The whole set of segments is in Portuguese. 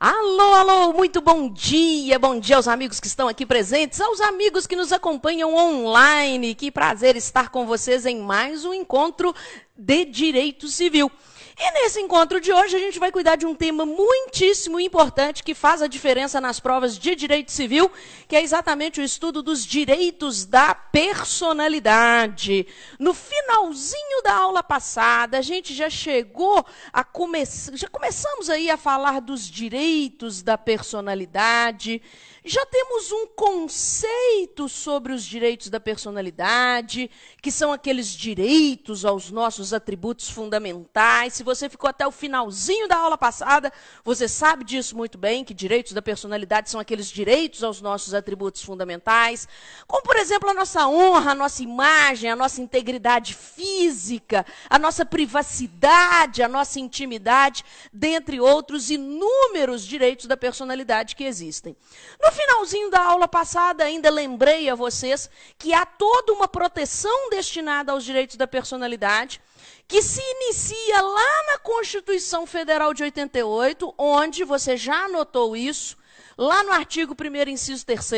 Alô, alô, muito bom dia, bom dia aos amigos que estão aqui presentes, aos amigos que nos acompanham online. Que prazer estar com vocês em mais um encontro de direito civil. E nesse encontro de hoje a gente vai cuidar de um tema muitíssimo importante que faz a diferença nas provas de direito civil, que é exatamente o estudo dos direitos da personalidade. No finalzinho da aula passada, a gente já chegou a começar, já começamos aí a falar dos direitos da personalidade. Já temos um conceito sobre os direitos da personalidade, que são aqueles direitos aos nossos atributos fundamentais. Se você ficou até o finalzinho da aula passada, você sabe disso muito bem, que direitos da personalidade são aqueles direitos aos nossos atributos fundamentais, como, por exemplo, a nossa honra, a nossa imagem, a nossa integridade física, a nossa privacidade, a nossa intimidade, dentre outros inúmeros direitos da personalidade que existem. No finalzinho da aula passada, ainda lembrei a vocês que há toda uma proteção destinada aos direitos da personalidade que se inicia lá na Constituição Federal de 88, onde você já anotou isso, lá no artigo 1 inciso 3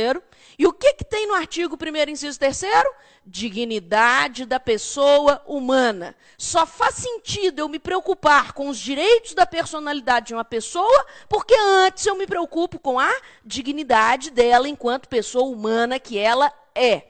E o que, que tem no artigo 1 inciso 3 Dignidade da pessoa humana. Só faz sentido eu me preocupar com os direitos da personalidade de uma pessoa, porque antes eu me preocupo com a dignidade dela enquanto pessoa humana que ela é.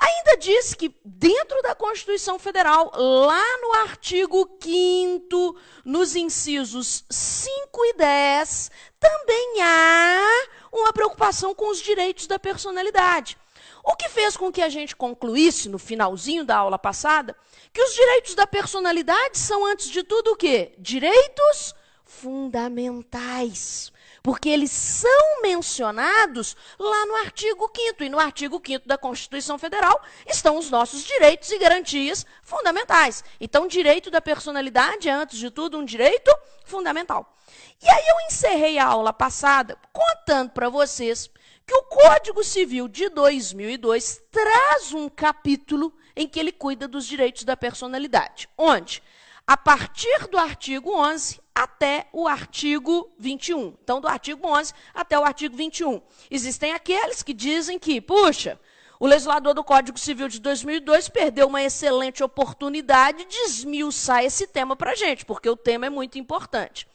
Ainda diz que, dentro da Constituição Federal, lá no artigo 5, nos incisos 5 e 10, também há uma preocupação com os direitos da personalidade. O que fez com que a gente concluísse, no finalzinho da aula passada, que os direitos da personalidade são, antes de tudo, o quê? Direitos fundamentais. Porque eles são mencionados lá no artigo 5 e no artigo 5 da Constituição Federal estão os nossos direitos e garantias fundamentais. Então, direito da personalidade é antes de tudo um direito fundamental. E aí eu encerrei a aula passada contando para vocês que o Código Civil de 2002 traz um capítulo em que ele cuida dos direitos da personalidade, onde, a partir do artigo 11, até o artigo 21. Então, do artigo 11 até o artigo 21. Existem aqueles que dizem que, puxa, o legislador do Código Civil de 2002 perdeu uma excelente oportunidade de esmiuçar esse tema para a gente, porque o tema é muito importante.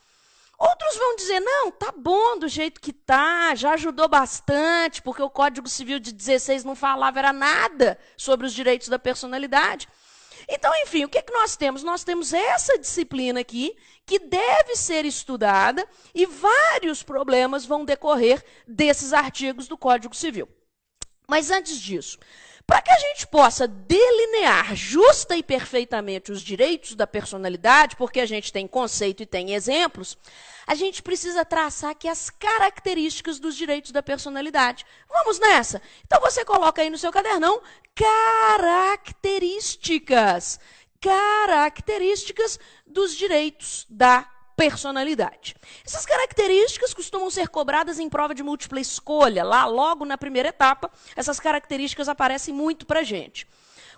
Outros vão dizer, não, tá bom do jeito que tá, já ajudou bastante, porque o Código Civil de 16 não falava era nada sobre os direitos da personalidade. Então, enfim, o que, é que nós temos? Nós temos essa disciplina aqui, que deve ser estudada, e vários problemas vão decorrer desses artigos do Código Civil. Mas antes disso, para que a gente possa delinear justa e perfeitamente os direitos da personalidade, porque a gente tem conceito e tem exemplos, a gente precisa traçar aqui as características dos direitos da personalidade. Vamos nessa? Então você coloca aí no seu cadernão características. Características dos direitos da personalidade. Essas características costumam ser cobradas em prova de múltipla escolha, lá logo na primeira etapa, essas características aparecem muito para gente.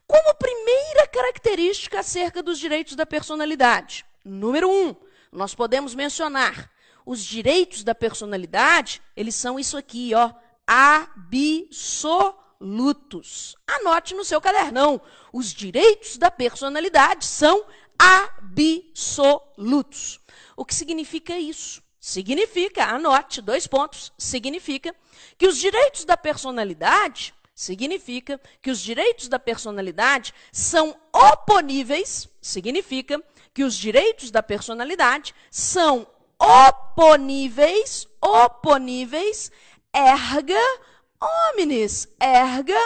Como primeira característica acerca dos direitos da personalidade, número um, nós podemos mencionar os direitos da personalidade, eles são isso aqui, ó, absolutos. Anote no seu cadernão, os direitos da personalidade são absolutos. O que significa isso? Significa, anote, dois pontos, significa que os direitos da personalidade, significa que os direitos da personalidade são oponíveis, significa que os direitos da personalidade são oponíveis, oponíveis, erga omnes erga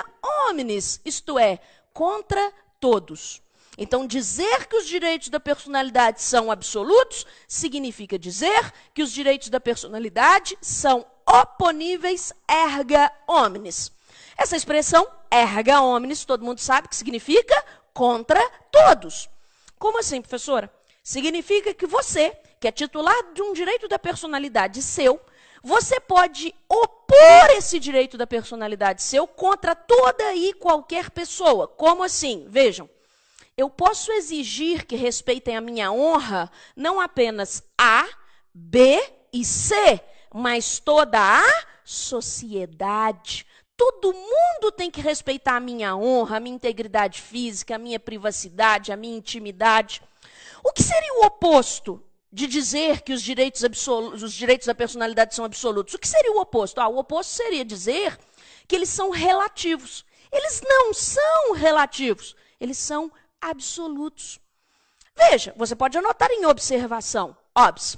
omnes, isto é, contra todos. Então, dizer que os direitos da personalidade são absolutos significa dizer que os direitos da personalidade são oponíveis erga omnes. Essa expressão erga omnes, todo mundo sabe que significa contra todos. Como assim, professora? Significa que você, que é titular de um direito da personalidade seu, você pode opor esse direito da personalidade seu contra toda e qualquer pessoa. Como assim? Vejam. Eu posso exigir que respeitem a minha honra não apenas A, B e C, mas toda a sociedade todo mundo tem que respeitar a minha honra, a minha integridade física, a minha privacidade, a minha intimidade. O que seria o oposto de dizer que os direitos, os direitos da personalidade são absolutos? O que seria o oposto? Ah, o oposto seria dizer que eles são relativos. Eles não são relativos, eles são absolutos. Veja, você pode anotar em observação, obs,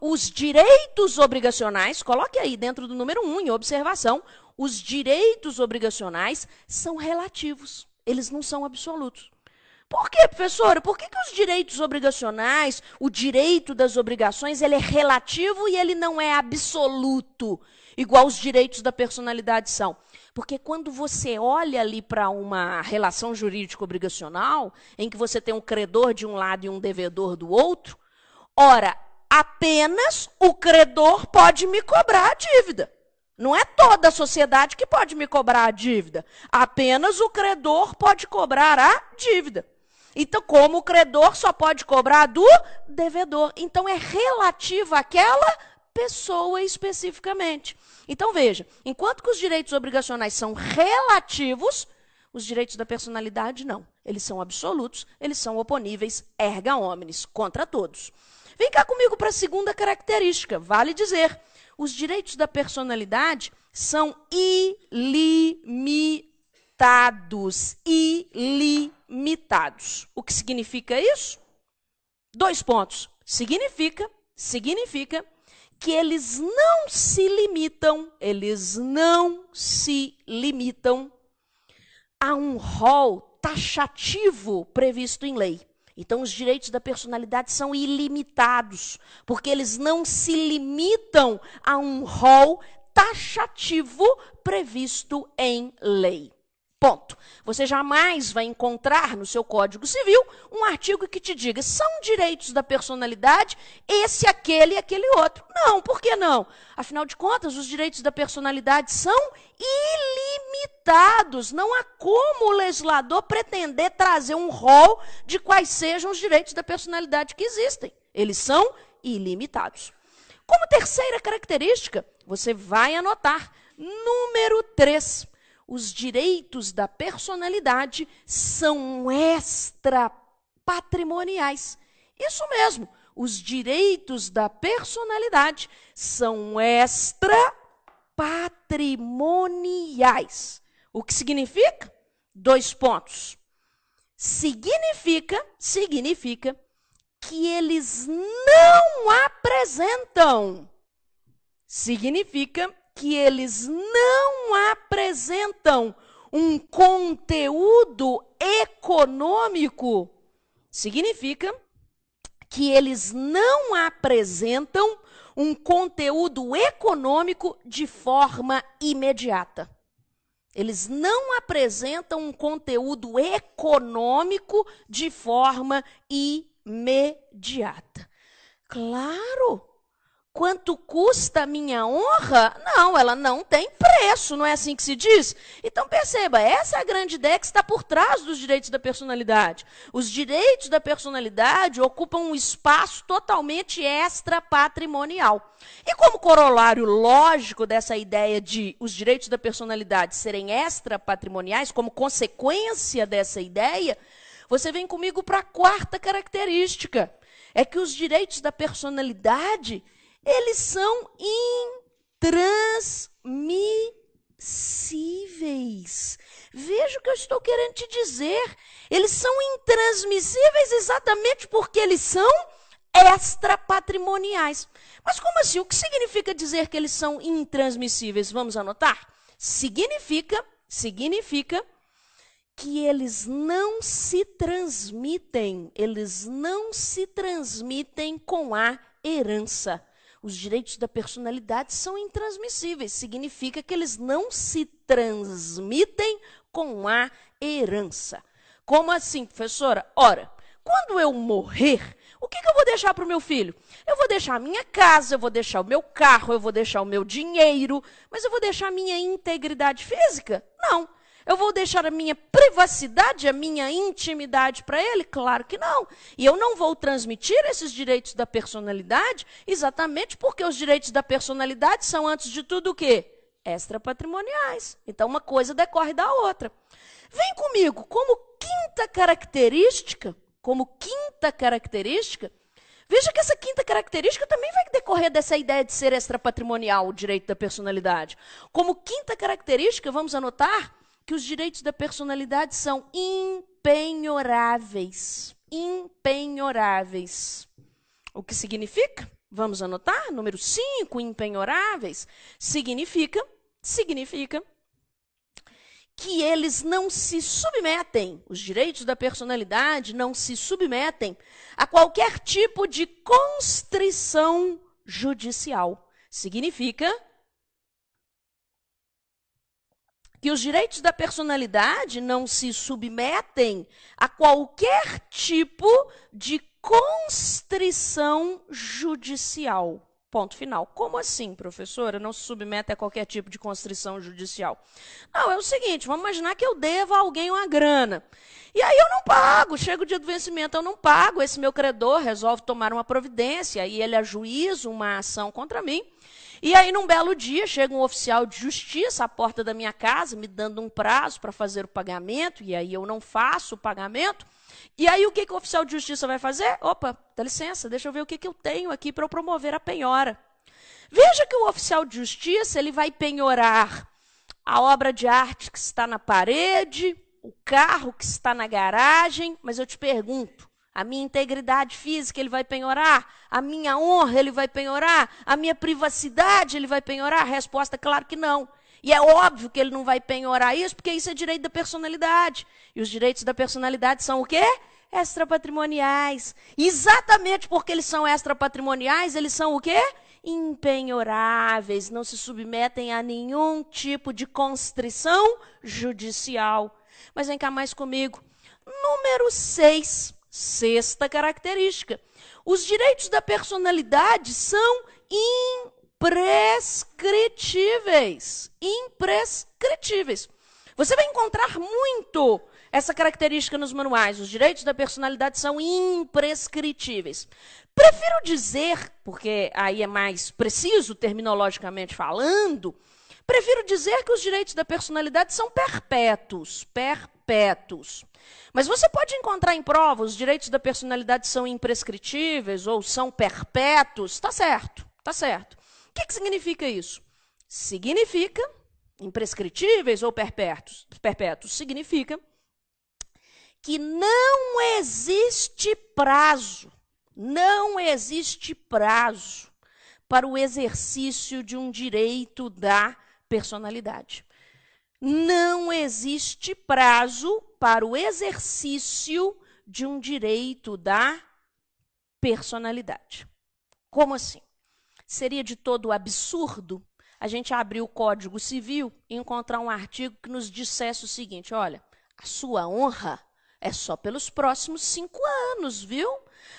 os direitos obrigacionais, coloque aí dentro do número 1, um, em observação, os direitos obrigacionais são relativos, eles não são absolutos. Por quê, professora? Por que, que os direitos obrigacionais, o direito das obrigações, ele é relativo e ele não é absoluto, igual os direitos da personalidade são? Porque quando você olha ali para uma relação jurídico-obrigacional, em que você tem um credor de um lado e um devedor do outro, ora, apenas o credor pode me cobrar a dívida. Não é toda a sociedade que pode me cobrar a dívida. Apenas o credor pode cobrar a dívida. Então, como o credor só pode cobrar do devedor. Então, é relativo àquela pessoa especificamente. Então, veja: enquanto que os direitos obrigacionais são relativos, os direitos da personalidade não. Eles são absolutos, eles são oponíveis, erga omnes, contra todos. Vem cá comigo para a segunda característica. Vale dizer os direitos da personalidade são ilimitados. Ilimitados. O que significa isso? Dois pontos. Significa, significa que eles não se limitam, eles não se limitam a um rol taxativo previsto em lei. Então, os direitos da personalidade são ilimitados, porque eles não se limitam a um rol taxativo previsto em lei. Ponto. Você jamais vai encontrar no seu Código Civil um artigo que te diga são direitos da personalidade esse, aquele e aquele outro. Não, por que não? Afinal de contas, os direitos da personalidade são ilimitados. Não há como o legislador pretender trazer um rol de quais sejam os direitos da personalidade que existem. Eles são ilimitados. Como terceira característica, você vai anotar número 3 os direitos da personalidade são extra patrimoniais. Isso mesmo, os direitos da personalidade são extra patrimoniais. O que significa? Dois pontos. Significa, significa que eles não apresentam. Significa que eles não apresentam um conteúdo econômico, significa que eles não apresentam um conteúdo econômico de forma imediata. Eles não apresentam um conteúdo econômico de forma imediata. Claro! Quanto custa a minha honra? Não, ela não tem preço, não é assim que se diz? Então perceba, essa é a grande ideia que está por trás dos direitos da personalidade. Os direitos da personalidade ocupam um espaço totalmente extra-patrimonial. E como corolário lógico dessa ideia de os direitos da personalidade serem extra-patrimoniais, como consequência dessa ideia, você vem comigo para a quarta característica: é que os direitos da personalidade eles são intransmissíveis. Veja o que eu estou querendo te dizer. Eles são intransmissíveis exatamente porque eles são extrapatrimoniais. Mas como assim? O que significa dizer que eles são intransmissíveis? Vamos anotar? Significa, significa que eles não se transmitem, eles não se transmitem com a herança os direitos da personalidade são intransmissíveis, significa que eles não se transmitem com a herança. Como assim, professora? Ora, quando eu morrer, o que, que eu vou deixar para o meu filho? Eu vou deixar a minha casa, eu vou deixar o meu carro, eu vou deixar o meu dinheiro, mas eu vou deixar a minha integridade física? Não. Eu vou deixar a minha privacidade, a minha intimidade para ele? Claro que não. E eu não vou transmitir esses direitos da personalidade, exatamente porque os direitos da personalidade são, antes de tudo, o quê? Extrapatrimoniais. Então, uma coisa decorre da outra. Vem comigo, como quinta característica, como quinta característica, Veja que essa quinta característica também vai decorrer dessa ideia de ser extrapatrimonial, o direito da personalidade. Como quinta característica, vamos anotar que os direitos da personalidade são impenhoráveis. Impenhoráveis. O que significa? Vamos anotar? Número 5, impenhoráveis. Significa, significa que eles não se submetem, os direitos da personalidade não se submetem a qualquer tipo de constrição judicial. Significa que os direitos da personalidade não se submetem a qualquer tipo de constrição judicial. Ponto final. Como assim, professora? Não se submete a qualquer tipo de constrição judicial. Não, é o seguinte: vamos imaginar que eu devo a alguém uma grana. E aí eu não pago. Chega o dia do vencimento, eu não pago. Esse meu credor resolve tomar uma providência e ele ajuiza uma ação contra mim. E aí, num belo dia, chega um oficial de justiça à porta da minha casa, me dando um prazo para fazer o pagamento, e aí eu não faço o pagamento. E aí, o que, que o oficial de justiça vai fazer? Opa, dá licença, deixa eu ver o que, que eu tenho aqui para eu promover a penhora. Veja que o oficial de justiça ele vai penhorar a obra de arte que está na parede, o carro que está na garagem, mas eu te pergunto, a minha integridade física ele vai penhorar, a minha honra ele vai penhorar, a minha privacidade ele vai penhorar? A resposta é claro que não. E é óbvio que ele não vai penhorar isso, porque isso é direito da personalidade. E os direitos da personalidade são o quê? Extrapatrimoniais. Exatamente porque eles são extrapatrimoniais, eles são o quê? Impenhoráveis. não se submetem a nenhum tipo de constrição judicial. Mas vem cá mais comigo. Número 6. Sexta característica: os direitos da personalidade são imprescritíveis. Imprescritíveis. Você vai encontrar muito essa característica nos manuais. Os direitos da personalidade são imprescritíveis. Prefiro dizer, porque aí é mais preciso terminologicamente falando, prefiro dizer que os direitos da personalidade são perpétuos. Perpétuos perpétuos. Mas você pode encontrar em prova, os direitos da personalidade são imprescritíveis ou são perpétuos. Está certo, está certo. O que, que significa isso? Significa, imprescritíveis ou perpétuos, perpétuos, significa que não existe prazo, não existe prazo para o exercício de um direito da personalidade não existe prazo para o exercício de um direito da personalidade. Como assim? Seria de todo absurdo a gente abrir o Código Civil e encontrar um artigo que nos dissesse o seguinte: olha, a sua honra é só pelos próximos cinco anos, viu?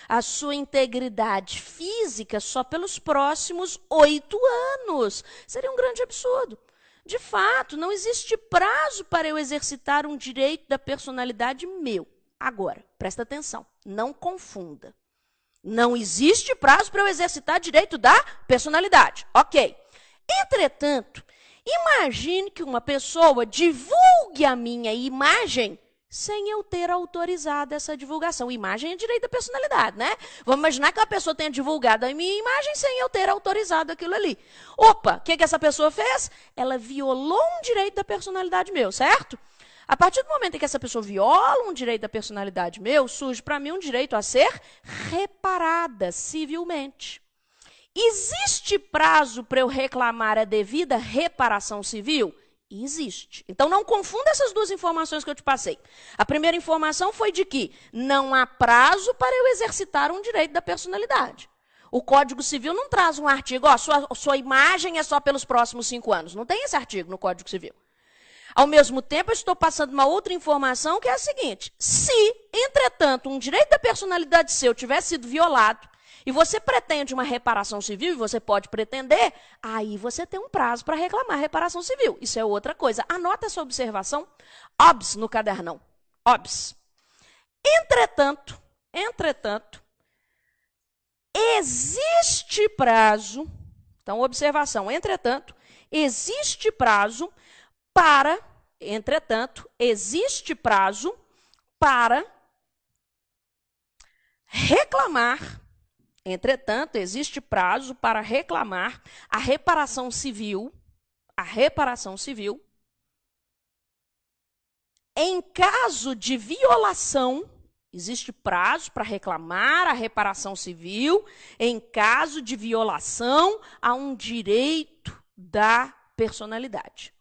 A sua integridade física é só pelos próximos oito anos. Seria um grande absurdo. De fato, não existe prazo para eu exercitar um direito da personalidade meu. Agora, presta atenção, não confunda. Não existe prazo para eu exercitar direito da personalidade. Ok. Entretanto, imagine que uma pessoa divulgue a minha imagem sem eu ter autorizado essa divulgação. Imagem é direito da personalidade, né? Vamos imaginar que a pessoa tenha divulgado a minha imagem sem eu ter autorizado aquilo ali. Opa, o que, que essa pessoa fez? Ela violou um direito da personalidade meu, certo? A partir do momento em que essa pessoa viola um direito da personalidade meu, surge para mim um direito a ser reparada civilmente. Existe prazo para eu reclamar a devida reparação civil? e existe. Então não confunda essas duas informações que eu te passei. A primeira informação foi de que não há prazo para eu exercitar um direito da personalidade. O Código Civil não traz um artigo, ó, sua, sua imagem é só pelos próximos cinco anos. Não tem esse artigo no Código Civil. Ao mesmo tempo, eu estou passando uma outra informação que é a seguinte: se, entretanto, um direito da personalidade seu tivesse sido violado, e você pretende uma reparação civil, e você pode pretender, aí você tem um prazo para reclamar reparação civil. Isso é outra coisa. Anota essa observação, OBS no cadernão. OBS. Entretanto, entretanto, existe prazo, então observação, entretanto, existe prazo para, entretanto, existe prazo para reclamar Entretanto, existe prazo para reclamar a reparação civil, a reparação civil, em caso de violação, existe prazo para reclamar a reparação civil em caso de violação a um direito da personalidade.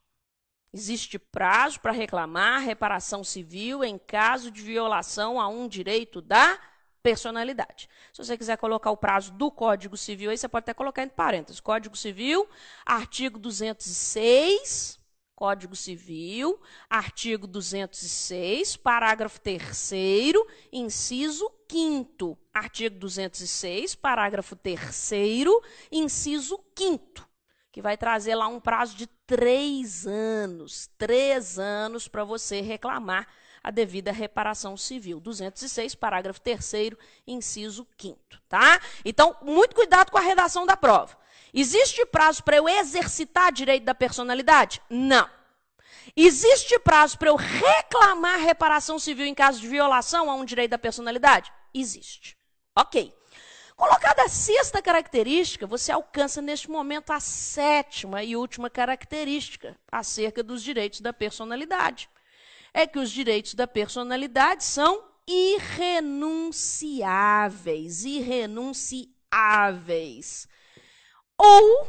Existe prazo para reclamar reparação civil em caso de violação a um direito da personalidade. Se você quiser colocar o prazo do Código Civil, aí você pode até colocar entre parênteses. Código Civil, artigo 206, Código Civil, artigo 206, parágrafo 3 inciso 5 Artigo 206, parágrafo 3 inciso 5 que vai trazer lá um prazo de três anos, três anos para você reclamar a devida reparação civil. 206, parágrafo 3 inciso 5 tá? Então, muito cuidado com a redação da prova. Existe prazo para eu exercitar direito da personalidade? Não. Existe prazo para eu reclamar reparação civil em caso de violação a um direito da personalidade? Existe. Ok. Colocada a sexta característica, você alcança neste momento a sétima e última característica acerca dos direitos da personalidade é que os direitos da personalidade são irrenunciáveis, irrenunciáveis ou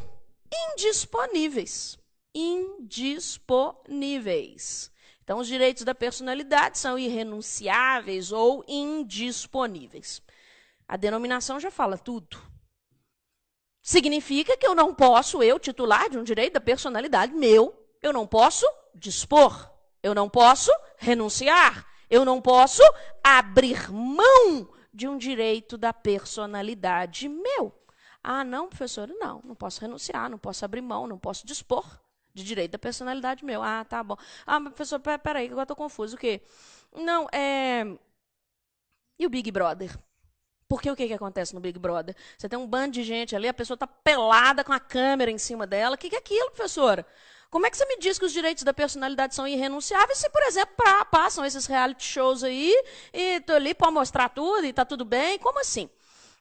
indisponíveis, indisponíveis. Então, os direitos da personalidade são irrenunciáveis ou indisponíveis. A denominação já fala tudo. Significa que eu não posso, eu, titular de um direito da personalidade meu, eu não posso dispor. Eu não posso renunciar. Eu não posso abrir mão de um direito da personalidade meu. Ah, não, professor, não, não posso renunciar, não posso abrir mão, não posso dispor de direito da personalidade meu. Ah, tá bom. Ah, mas professor, peraí, agora estou confuso. O quê? Não, é. E o Big Brother? Porque o que, que acontece no Big Brother? Você tem um bando de gente ali, a pessoa está pelada com a câmera em cima dela. O que, que é aquilo, professora? Como é que você me diz que os direitos da personalidade são irrenunciáveis se, por exemplo, pra, passam esses reality shows aí e tô ali para mostrar tudo e tá tudo bem? Como assim?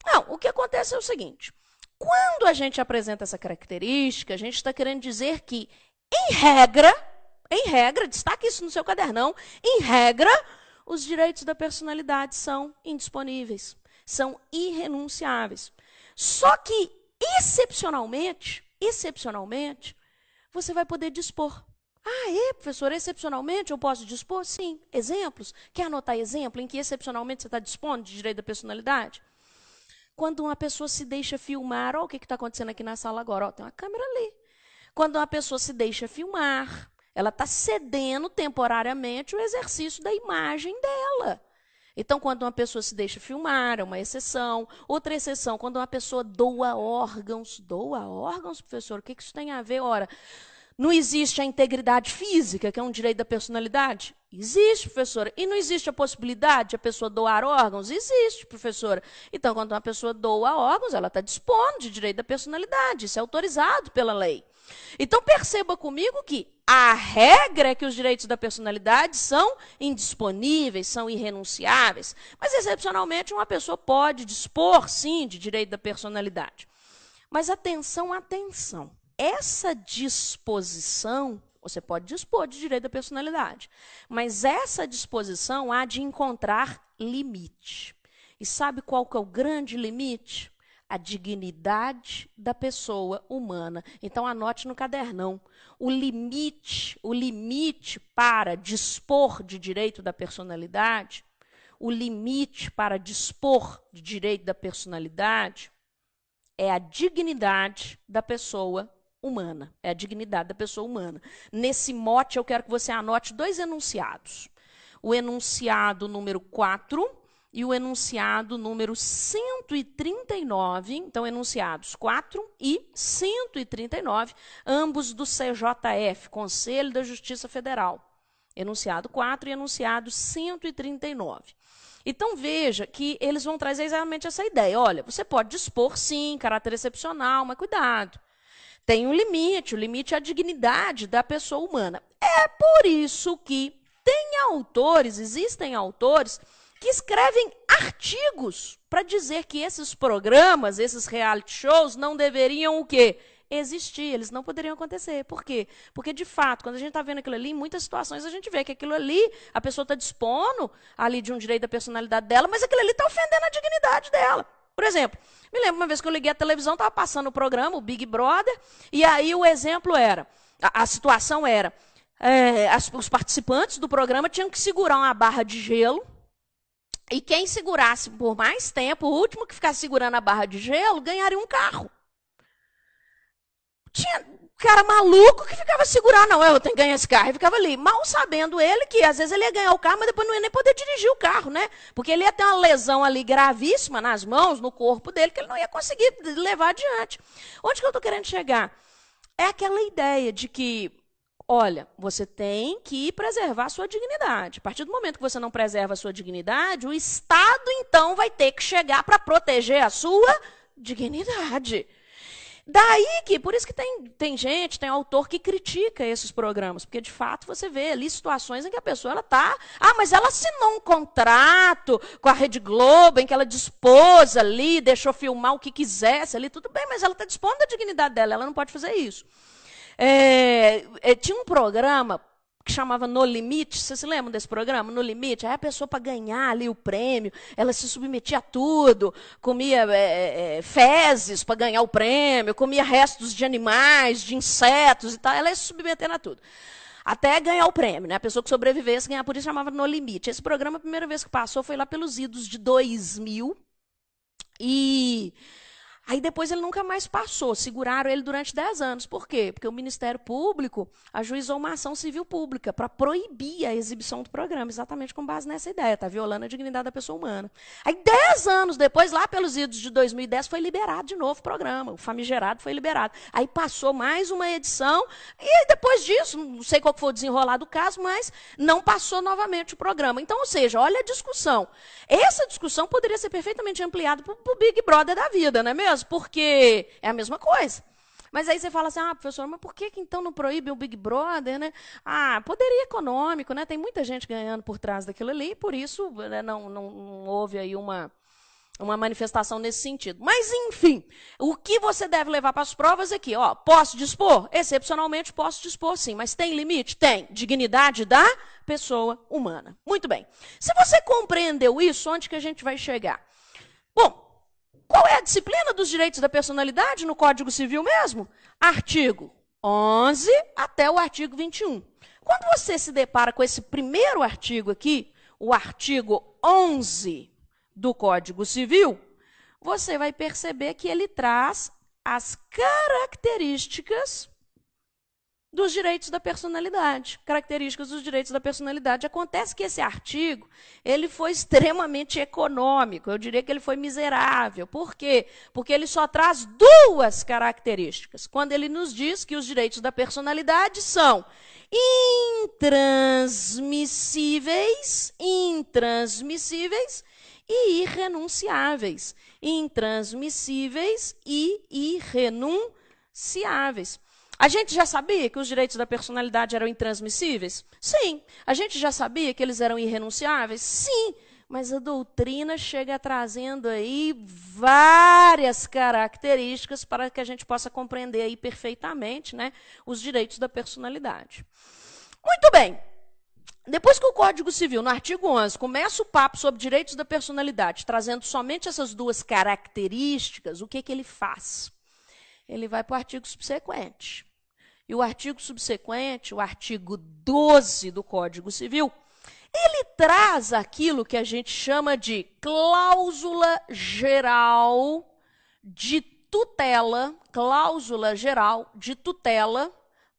Não, o que acontece é o seguinte: quando a gente apresenta essa característica, a gente está querendo dizer que, em regra, em regra, destaque isso no seu cadernão, em regra, os direitos da personalidade são indisponíveis, são irrenunciáveis. Só que, excepcionalmente, excepcionalmente, você vai poder dispor. Ah, é, professor, excepcionalmente eu posso dispor? Sim. Exemplos? Quer anotar exemplo em que excepcionalmente você está dispondo de direito da personalidade? Quando uma pessoa se deixa filmar, olha o que está acontecendo aqui na sala agora, tem uma câmera ali. Quando uma pessoa se deixa filmar, ela está cedendo temporariamente o exercício da imagem dela. Então, quando uma pessoa se deixa filmar, é uma exceção. Outra exceção, quando uma pessoa doa órgãos. Doa órgãos, professor? O que isso tem a ver? Ora, não existe a integridade física, que é um direito da personalidade? Existe, professora. E não existe a possibilidade de a pessoa doar órgãos? Existe, professora. Então, quando uma pessoa doa órgãos, ela está dispondo de direito da personalidade. Isso é autorizado pela lei. Então, perceba comigo que a regra é que os direitos da personalidade são indisponíveis, são irrenunciáveis, mas excepcionalmente uma pessoa pode dispor, sim, de direito da personalidade. Mas atenção, atenção. Essa disposição, você pode dispor de direito da personalidade, mas essa disposição há de encontrar limite. E sabe qual que é o grande limite? A dignidade da pessoa humana. Então anote no cadernão o limite, o limite para dispor de direito da personalidade, o limite para dispor de direito da personalidade é a dignidade da pessoa humana, é a dignidade da pessoa humana. Nesse mote eu quero que você anote dois enunciados. O enunciado número 4 e o enunciado número 139, então enunciados 4 e 139, ambos do CJF, Conselho da Justiça Federal. Enunciado 4 e enunciado 139. Então veja que eles vão trazer exatamente essa ideia. Olha, você pode dispor sim, caráter excepcional, mas cuidado. Tem um limite, o limite é a dignidade da pessoa humana. É por isso que tem autores, existem autores que escrevem artigos para dizer que esses programas, esses reality shows não deveriam o quê? Existir, eles não poderiam acontecer. Por quê? Porque, de fato, quando a gente está vendo aquilo ali, em muitas situações a gente vê que aquilo ali, a pessoa está dispondo ali de um direito da personalidade dela, mas aquilo ali está ofendendo a dignidade dela. Por exemplo, me lembro uma vez que eu liguei a televisão, estava passando o programa, o Big Brother, e aí o exemplo era, a, a situação era, é, as, os participantes do programa tinham que segurar uma barra de gelo, e quem segurasse por mais tempo, o último que ficasse segurando a barra de gelo, ganharia um carro. Tinha cara maluco que ficava segurando, não, eu tenho que ganhar esse carro. E ficava ali, mal sabendo ele que às vezes ele ia ganhar o carro, mas depois não ia nem poder dirigir o carro, né? Porque ele ia ter uma lesão ali gravíssima nas mãos, no corpo dele, que ele não ia conseguir levar adiante. Onde que eu estou querendo chegar? É aquela ideia de que Olha, você tem que preservar a sua dignidade. A partir do momento que você não preserva a sua dignidade, o Estado então vai ter que chegar para proteger a sua dignidade. Daí que, por isso que tem, tem gente, tem autor que critica esses programas, porque de fato você vê ali situações em que a pessoa ela tá, ah, mas ela assinou um contrato com a Rede Globo em que ela dispôs ali, deixou filmar o que quisesse ali, tudo bem, mas ela está dispondo da dignidade dela, ela não pode fazer isso. É, é, tinha um programa que chamava No Limite, vocês se lembram desse programa? No Limite, aí a pessoa para ganhar ali o prêmio, ela se submetia a tudo, comia é, é, é fezes para ganhar o prêmio, comia restos de animais, de insetos e tal, ela ia se submetendo a tudo. Até ganhar o prêmio, né? A pessoa que sobrevivesse ganhar, por isso chamava No Limite. Esse programa, a primeira vez que passou, foi lá pelos idos de 2000 e... Aí depois ele nunca mais passou, seguraram ele durante 10 anos. Por quê? Porque o Ministério Público ajuizou uma ação civil pública para proibir a exibição do programa, exatamente com base nessa ideia, está violando a dignidade da pessoa humana. Aí 10 anos depois, lá pelos idos de 2010, foi liberado de novo o programa, o famigerado foi liberado. Aí passou mais uma edição, e depois disso, não sei qual foi o desenrolar do caso, mas não passou novamente o programa. Então, ou seja, olha a discussão. Essa discussão poderia ser perfeitamente ampliada para o Big Brother da vida, não é mesmo? porque é a mesma coisa. Mas aí você fala assim, ah, professor, mas por que, que então não proíbe o Big Brother, né? Ah, poderia econômico, né? Tem muita gente ganhando por trás daquilo ali, por isso né, não, não, não houve aí uma, uma manifestação nesse sentido. Mas, enfim, o que você deve levar para as provas aqui, é ó, posso dispor? Excepcionalmente posso dispor, sim, mas tem limite? Tem. Dignidade da pessoa humana. Muito bem. Se você compreendeu isso, onde que a gente vai chegar? Bom, qual é a disciplina dos direitos da personalidade no Código Civil mesmo? Artigo 11 até o artigo 21. Quando você se depara com esse primeiro artigo aqui, o artigo 11 do Código Civil, você vai perceber que ele traz as características dos direitos da personalidade, características dos direitos da personalidade. Acontece que esse artigo, ele foi extremamente econômico, eu diria que ele foi miserável. Por quê? Porque ele só traz duas características. Quando ele nos diz que os direitos da personalidade são intransmissíveis, intransmissíveis e irrenunciáveis, intransmissíveis e irrenunciáveis. A gente já sabia que os direitos da personalidade eram intransmissíveis? Sim. A gente já sabia que eles eram irrenunciáveis? Sim. Mas a doutrina chega trazendo aí várias características para que a gente possa compreender aí perfeitamente né, os direitos da personalidade. Muito bem. Depois que o Código Civil, no artigo 11, começa o papo sobre direitos da personalidade, trazendo somente essas duas características, o que, que ele faz? Ele vai para o artigo subsequente e o artigo subsequente, o artigo 12 do Código Civil, ele traz aquilo que a gente chama de cláusula geral de tutela, cláusula geral de tutela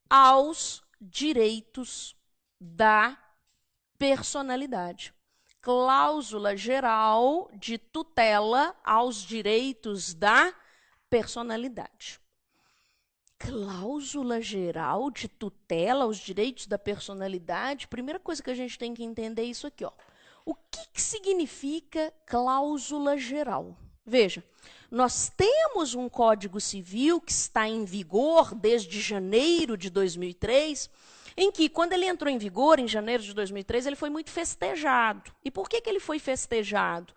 aos direitos da personalidade. Cláusula geral de tutela aos direitos da personalidade cláusula geral de tutela aos direitos da personalidade, primeira coisa que a gente tem que entender é isso aqui, ó. O que, que significa cláusula geral? Veja, nós temos um Código Civil que está em vigor desde janeiro de 2003, em que, quando ele entrou em vigor, em janeiro de 2003, ele foi muito festejado. E por que, que ele foi festejado?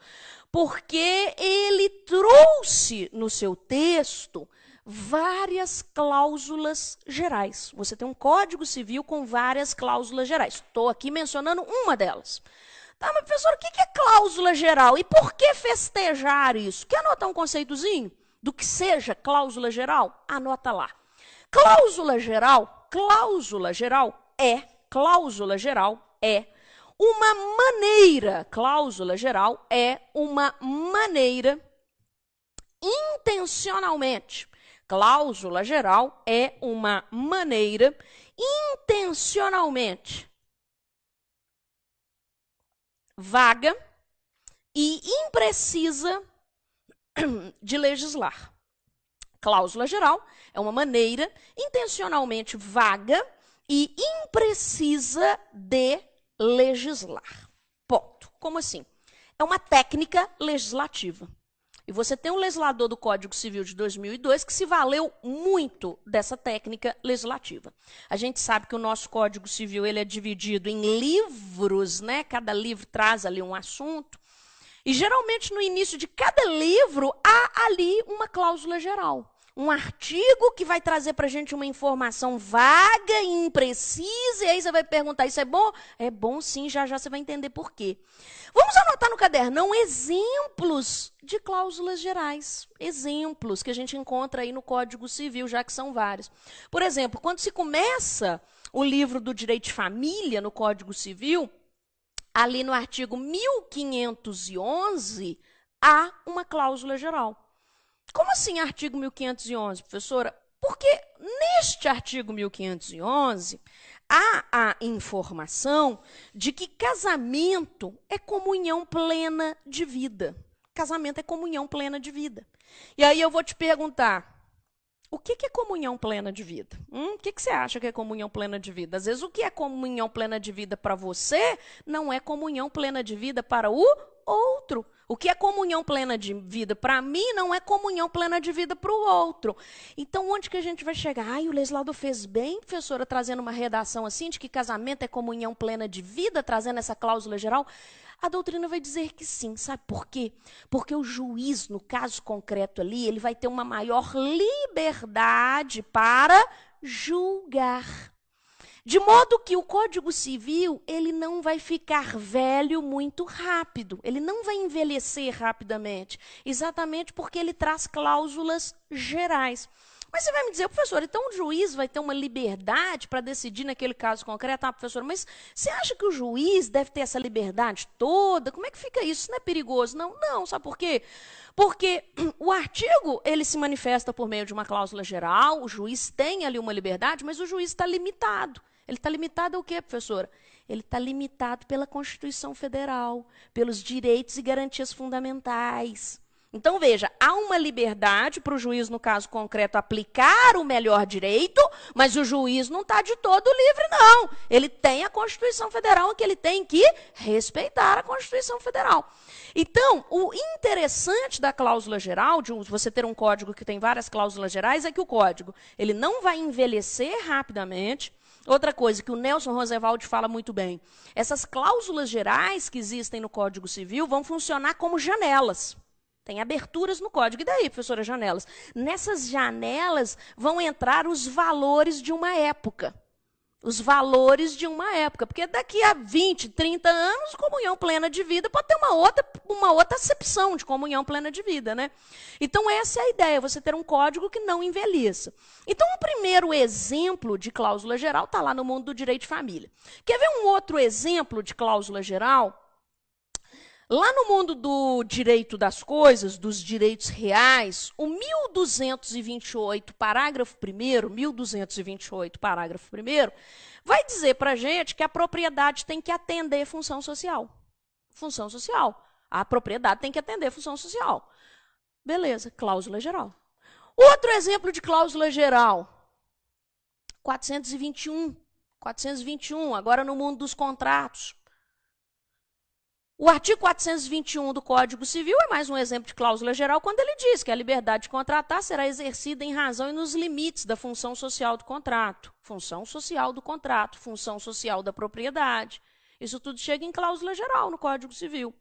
Porque ele trouxe no seu texto várias cláusulas gerais. Você tem um Código Civil com várias cláusulas gerais. Estou aqui mencionando uma delas. Tá, mas professor, o que é cláusula geral? E por que festejar isso? Quer anotar um conceitozinho do que seja cláusula geral? Anota lá. Cláusula geral, cláusula geral é, cláusula geral é uma maneira, cláusula geral é uma maneira intencionalmente Cláusula geral é uma maneira intencionalmente vaga e imprecisa de legislar. Cláusula geral é uma maneira intencionalmente vaga e imprecisa de legislar. Ponto. Como assim? É uma técnica legislativa. E você tem um legislador do Código Civil de 2002 que se valeu muito dessa técnica legislativa. A gente sabe que o nosso Código Civil ele é dividido em livros, né? Cada livro traz ali um assunto. E geralmente no início de cada livro há ali uma cláusula geral um artigo que vai trazer para a gente uma informação vaga e imprecisa, e aí você vai perguntar: isso é bom? É bom sim, já já você vai entender por quê. Vamos anotar no cadernão exemplos de cláusulas gerais, exemplos que a gente encontra aí no Código Civil, já que são vários. Por exemplo, quando se começa o livro do direito de família no Código Civil, ali no artigo 1511, há uma cláusula geral. Como assim artigo 1511, professora? Porque neste artigo 1511 há a informação de que casamento é comunhão plena de vida. Casamento é comunhão plena de vida. E aí eu vou te perguntar, o que, é comunhão plena de vida? Hum, o que você acha que é comunhão plena de vida? Às vezes, o que é comunhão plena de vida para você não é comunhão plena de vida para o outro. O que é comunhão plena de vida para mim não é comunhão plena de vida para o outro. Então, onde que a gente vai chegar? Ai, o Leslaudo fez bem, professora, trazendo uma redação assim, de que casamento é comunhão plena de vida, trazendo essa cláusula geral. A doutrina vai dizer que sim, sabe por quê? Porque o juiz, no caso concreto ali, ele vai ter uma maior liberdade para julgar. De modo que o Código Civil, ele não vai ficar velho muito rápido, ele não vai envelhecer rapidamente, exatamente porque ele traz cláusulas gerais. Mas você vai me dizer, professor, então o juiz vai ter uma liberdade para decidir naquele caso concreto? Ah, professor, mas você acha que o juiz deve ter essa liberdade toda? Como é que fica isso? Isso não é perigoso? Não, não, sabe por quê? Porque o artigo, ele se manifesta por meio de uma cláusula geral, o juiz tem ali uma liberdade, mas o juiz está limitado. Ele está limitado ao quê, professora? Ele está limitado pela Constituição Federal, pelos direitos e garantias fundamentais. Então, veja, há uma liberdade para o juiz, no caso concreto, aplicar o melhor direito, mas o juiz não está de todo livre, não. Ele tem a Constituição Federal, que ele tem que respeitar a Constituição Federal. Então, o interessante da cláusula geral, de você ter um código que tem várias cláusulas gerais, é que o código ele não vai envelhecer rapidamente, Outra coisa que o Nelson Roosevelt fala muito bem: essas cláusulas gerais que existem no Código Civil vão funcionar como janelas. Tem aberturas no código. E daí, professora, janelas? Nessas janelas vão entrar os valores de uma época os valores de uma época. Porque daqui a 20, 30 anos, comunhão plena de vida pode ter uma outra, uma outra acepção de comunhão plena de vida, né? Então, essa é a ideia, você ter um código que não envelheça. Então, o um primeiro exemplo de cláusula geral está lá no mundo do direito de família. Quer ver um outro exemplo de cláusula geral? Lá no mundo do direito das coisas, dos direitos reais, o 1228, parágrafo 1, 1228, parágrafo 1, vai dizer para a gente que a propriedade tem que atender função social. Função social. A propriedade tem que atender função social. Beleza, cláusula geral. Outro exemplo de cláusula geral, 421. 421, agora no mundo dos contratos. O artigo 421 do Código Civil é mais um exemplo de cláusula geral quando ele diz que a liberdade de contratar será exercida em razão e nos limites da função social do contrato, função social do contrato, função social da propriedade. Isso tudo chega em cláusula geral no Código Civil.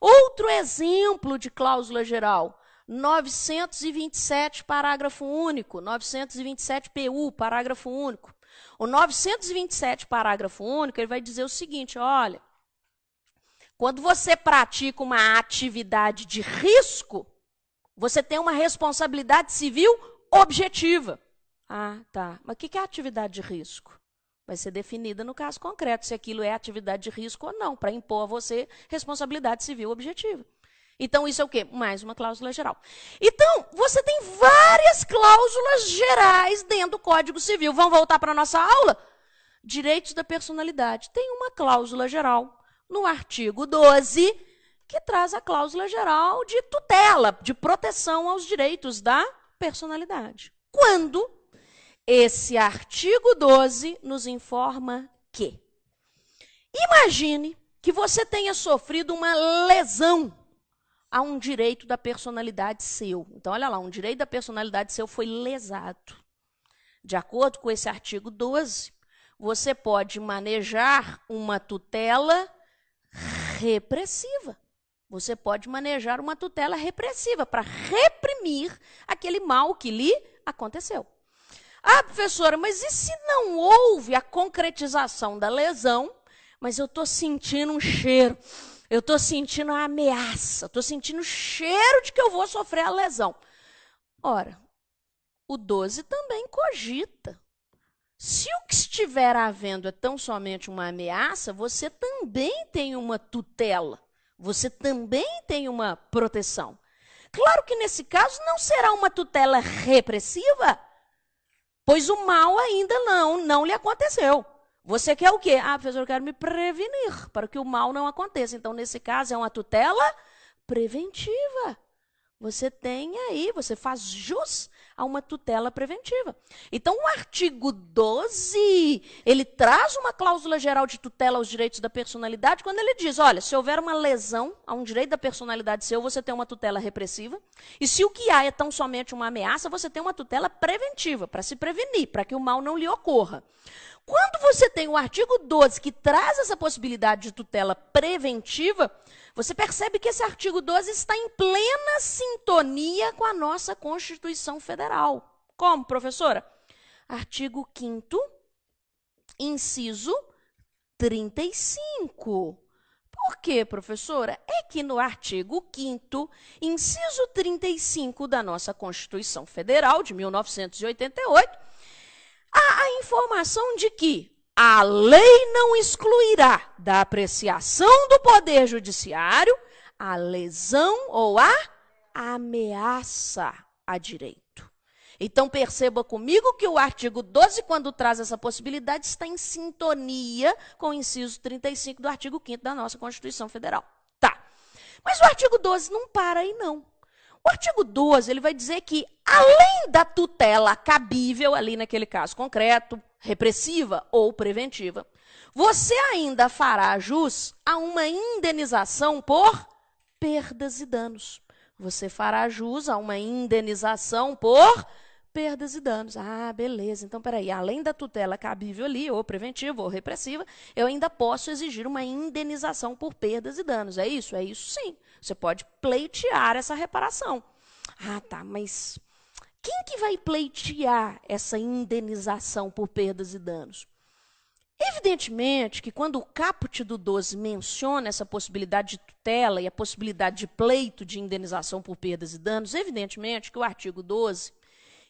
Outro exemplo de cláusula geral, 927, parágrafo único, 927 PU, parágrafo único. O 927, parágrafo único, ele vai dizer o seguinte, olha, quando você pratica uma atividade de risco, você tem uma responsabilidade civil objetiva. Ah, tá. Mas o que é atividade de risco? Vai ser definida no caso concreto, se aquilo é atividade de risco ou não, para impor a você responsabilidade civil objetiva. Então, isso é o quê? Mais uma cláusula geral. Então, você tem várias cláusulas gerais dentro do Código Civil. Vamos voltar para a nossa aula? Direitos da personalidade. Tem uma cláusula geral no artigo 12, que traz a cláusula geral de tutela, de proteção aos direitos da personalidade. Quando esse artigo 12 nos informa que imagine que você tenha sofrido uma lesão a um direito da personalidade seu. Então, olha lá, um direito da personalidade seu foi lesado. De acordo com esse artigo 12, você pode manejar uma tutela repressiva. Você pode manejar uma tutela repressiva para reprimir aquele mal que lhe aconteceu. Ah, professora, mas e se não houve a concretização da lesão, mas eu estou sentindo um cheiro, eu estou sentindo a ameaça, estou sentindo o cheiro de que eu vou sofrer a lesão? Ora, o 12 também cogita se o que estiver havendo é tão somente uma ameaça, você também tem uma tutela, você também tem uma proteção. Claro que nesse caso não será uma tutela repressiva, pois o mal ainda não, não lhe aconteceu. Você quer o quê? Ah, professor, eu quero me prevenir para que o mal não aconteça. Então, nesse caso, é uma tutela preventiva. Você tem aí, você faz jus a uma tutela preventiva. Então, o artigo 12, ele traz uma cláusula geral de tutela aos direitos da personalidade, quando ele diz, olha, se houver uma lesão a um direito da personalidade seu, você tem uma tutela repressiva, e se o que há é tão somente uma ameaça, você tem uma tutela preventiva, para se prevenir, para que o mal não lhe ocorra. Quando você tem o artigo 12, que traz essa possibilidade de tutela preventiva, você percebe que esse artigo 12 está em plena sintonia com a nossa Constituição Federal. Como, professora? Artigo 5 inciso 35. Por quê, professora? É que no artigo 5 inciso 35 da nossa Constituição Federal de 1988, há a informação de que a lei não excluirá da apreciação do Poder Judiciário a lesão ou a ameaça a direito. Então perceba comigo que o artigo 12, quando traz essa possibilidade, está em sintonia com o inciso 35 do artigo 5 da nossa Constituição Federal. Tá. Mas o artigo 12 não para aí não. O artigo 12, ele vai dizer que além da tutela cabível ali naquele caso concreto, repressiva ou preventiva, você ainda fará jus a uma indenização por perdas e danos. Você fará jus a uma indenização por perdas e danos. Ah, beleza. Então, peraí, além da tutela cabível ali, ou preventiva, ou repressiva, eu ainda posso exigir uma indenização por perdas e danos. É isso? É isso sim. Você pode pleitear essa reparação. Ah, tá, mas quem que vai pleitear essa indenização por perdas e danos? Evidentemente que quando o caput do 12 menciona essa possibilidade de tutela e a possibilidade de pleito de indenização por perdas e danos, evidentemente que o artigo 12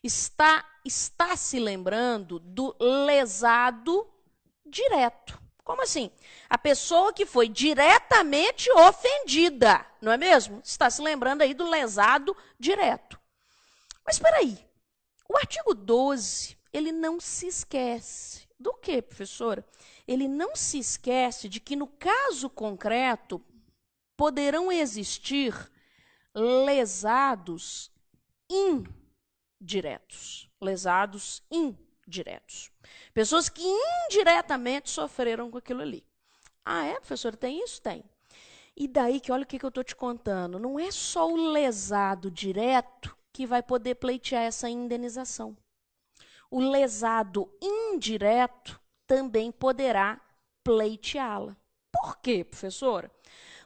está, está se lembrando do lesado direto. Como assim? A pessoa que foi diretamente ofendida, não é mesmo? Está se lembrando aí do lesado direto. Mas espera aí. O artigo 12, ele não se esquece. Do que, professora? Ele não se esquece de que, no caso concreto, poderão existir lesados indiretos. Lesados indiretos. Pessoas que indiretamente sofreram com aquilo ali. Ah, é, professora? Tem isso? Tem. E daí que olha o que, que eu estou te contando. Não é só o lesado direto que vai poder pleitear essa indenização. O lesado indireto também poderá pleiteá-la. Por quê, professora?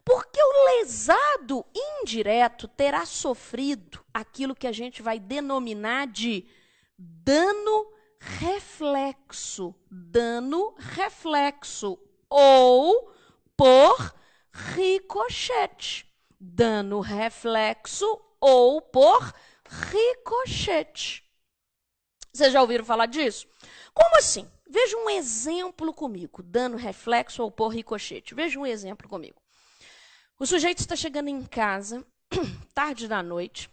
Porque o lesado indireto terá sofrido aquilo que a gente vai denominar de dano reflexo, dano reflexo ou por ricochete, dano reflexo ou por ricochete. Vocês já ouviram falar disso? Como assim? Veja um exemplo comigo, dando reflexo ou por ricochete. Veja um exemplo comigo. O sujeito está chegando em casa, tarde da noite,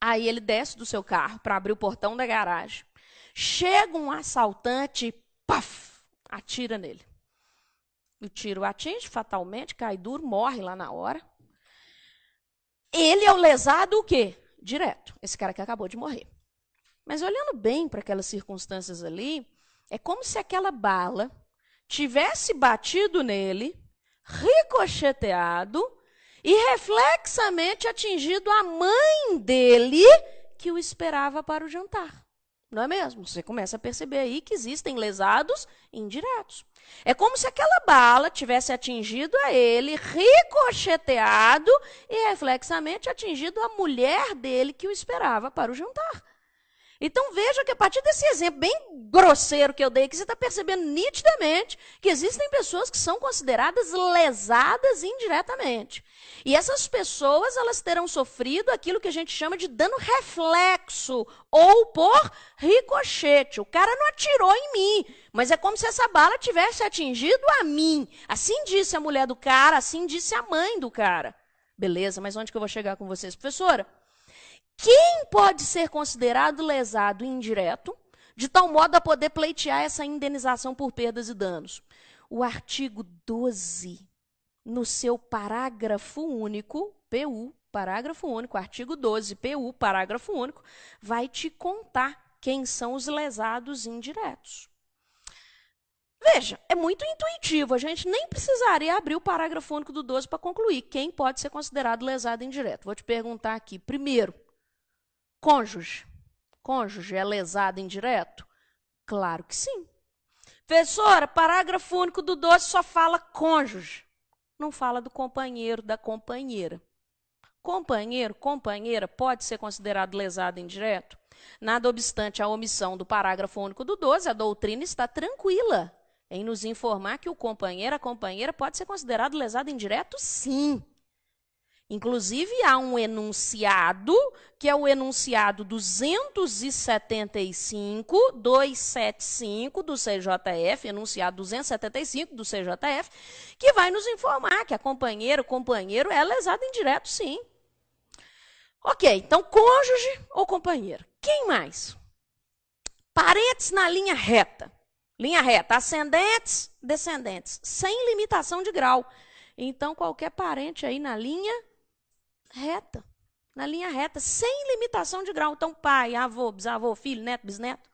aí ele desce do seu carro para abrir o portão da garagem. Chega um assaltante e paf, atira nele. O tiro atinge fatalmente, cai duro, morre lá na hora. Ele é o lesado o quê? direto. Esse cara que acabou de morrer. Mas olhando bem para aquelas circunstâncias ali, é como se aquela bala tivesse batido nele, ricocheteado e reflexamente atingido a mãe dele que o esperava para o jantar. Não é mesmo? Você começa a perceber aí que existem lesados indiretos. É como se aquela bala tivesse atingido a ele, ricocheteado e reflexamente atingido a mulher dele que o esperava para o jantar. Então veja que a partir desse exemplo bem grosseiro que eu dei, que você está percebendo nitidamente que existem pessoas que são consideradas lesadas indiretamente. E essas pessoas elas terão sofrido aquilo que a gente chama de dano reflexo ou por ricochete. O cara não atirou em mim, mas é como se essa bala tivesse atingido a mim. Assim disse a mulher do cara, assim disse a mãe do cara. Beleza, mas onde que eu vou chegar com vocês? Professora, quem pode ser considerado lesado indireto, de tal modo a poder pleitear essa indenização por perdas e danos? O artigo 12, no seu parágrafo único, PU, parágrafo único, artigo 12, PU, parágrafo único, vai te contar quem são os lesados indiretos. Veja, é muito intuitivo. A gente nem precisaria abrir o parágrafo único do 12 para concluir quem pode ser considerado lesado indireto. Vou te perguntar aqui. Primeiro, cônjuge. Cônjuge é lesado indireto? Claro que sim. Professora, parágrafo único do 12 só fala cônjuge. Não fala do companheiro, da companheira. Companheiro, companheira pode ser considerado lesado indireto? Nada obstante a omissão do parágrafo único do 12, a doutrina está tranquila em nos informar que o companheiro, a companheira pode ser considerado lesado indireto? Sim. Inclusive, há um enunciado, que é o enunciado 275, 275 do CJF, enunciado 275 do CJF, que vai nos informar que a companheira, o companheiro é lesado indireto, sim. Ok, então cônjuge ou companheiro. Quem mais? Parentes na linha reta. Linha reta, ascendentes, descendentes, sem limitação de grau. Então, qualquer parente aí na linha reta, na linha reta, sem limitação de grau. Então, pai, avô, bisavô, filho, neto, bisneto,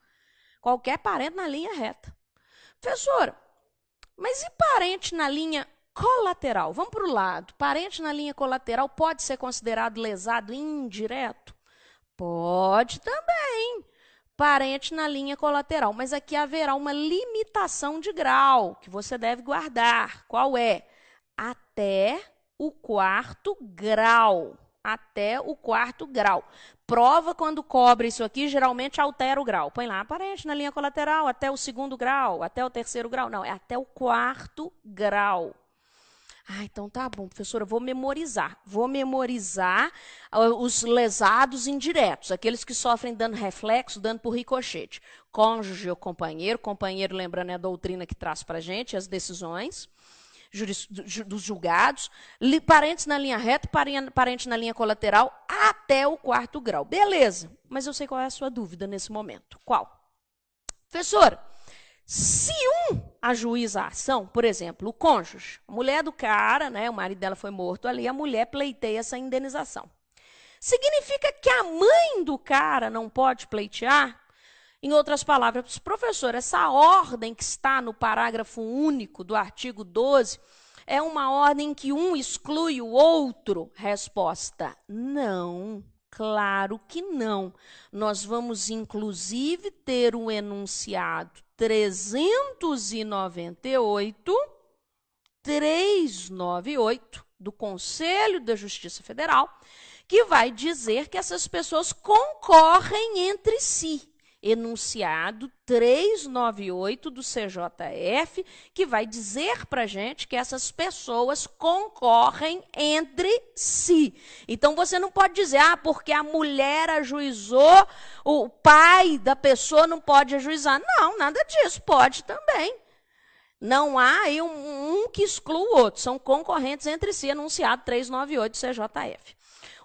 qualquer parente na linha reta. Professora, mas e parente na linha colateral? Vamos para o lado. Parente na linha colateral pode ser considerado lesado indireto? Pode também parente na linha colateral. Mas aqui haverá uma limitação de grau que você deve guardar. Qual é? Até o quarto grau. Até o quarto grau. Prova quando cobre isso aqui, geralmente altera o grau. Põe lá parente na linha colateral, até o segundo grau, até o terceiro grau. Não, é até o quarto grau. Ah, então tá bom, professora, vou memorizar. Vou memorizar ah, os lesados indiretos, aqueles que sofrem dano reflexo, dano por ricochete. Cônjuge ou companheiro, companheiro, lembrando, é a doutrina que traz para gente as decisões dos julgados, parentes na linha reta, parente na linha colateral, até o quarto grau. Beleza, mas eu sei qual é a sua dúvida nesse momento. Qual? Professora, se um ajuiza a ação, por exemplo, o cônjuge, a mulher do cara, né, o marido dela foi morto ali, a mulher pleiteia essa indenização. Significa que a mãe do cara não pode pleitear? Em outras palavras, professor, essa ordem que está no parágrafo único do artigo 12 é uma ordem que um exclui o outro? Resposta: não. Claro que não. Nós vamos, inclusive, ter um enunciado 398 398 do Conselho da Justiça Federal, que vai dizer que essas pessoas concorrem entre si enunciado 398 do CJF, que vai dizer para gente que essas pessoas concorrem entre si. Então você não pode dizer, ah, porque a mulher ajuizou, o pai da pessoa não pode ajuizar. Não, nada disso, pode também. Não há aí um, um que exclua o outro, são concorrentes entre si, enunciado 398 do CJF.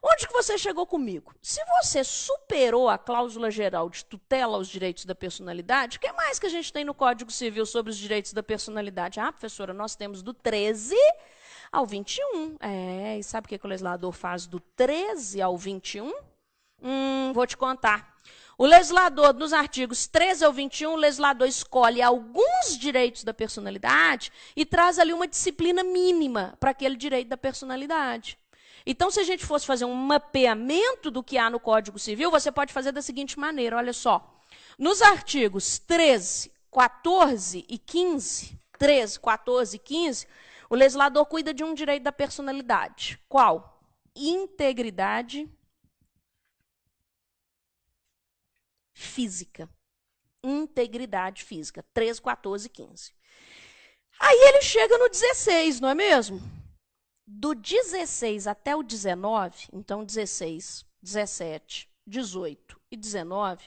Onde que você chegou comigo? Se você superou a cláusula geral de tutela aos direitos da personalidade, o que mais que a gente tem no Código Civil sobre os direitos da personalidade? Ah, professora, nós temos do 13 ao 21. É, e sabe o que, que o legislador faz do 13 ao 21? Hum, vou te contar. O legislador, nos artigos 13 ao 21, o legislador escolhe alguns direitos da personalidade e traz ali uma disciplina mínima para aquele direito da personalidade. Então, se a gente fosse fazer um mapeamento do que há no Código Civil, você pode fazer da seguinte maneira: olha só. Nos artigos 13, 14 e 15, 13, 14 e 15, o legislador cuida de um direito da personalidade. Qual? Integridade física. Integridade física. 13, 14 e 15. Aí ele chega no 16, não é mesmo? do 16 até o 19, então 16, 17, 18 e 19,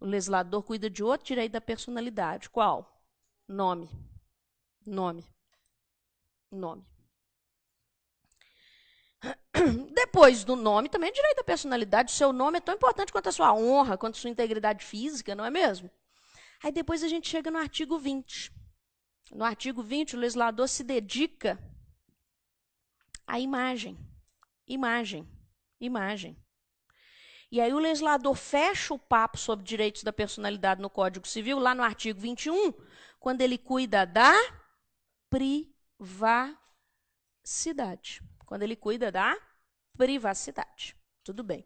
o legislador cuida de outro direito da personalidade. Qual? Nome. Nome. Nome. Depois do nome, também é direito da personalidade. seu nome é tão importante quanto a sua honra, quanto a sua integridade física, não é mesmo? Aí depois a gente chega no artigo 20. No artigo 20, o legislador se dedica a imagem. Imagem. Imagem. E aí o legislador fecha o papo sobre direitos da personalidade no Código Civil, lá no artigo 21, quando ele cuida da privacidade. Quando ele cuida da privacidade. Tudo bem.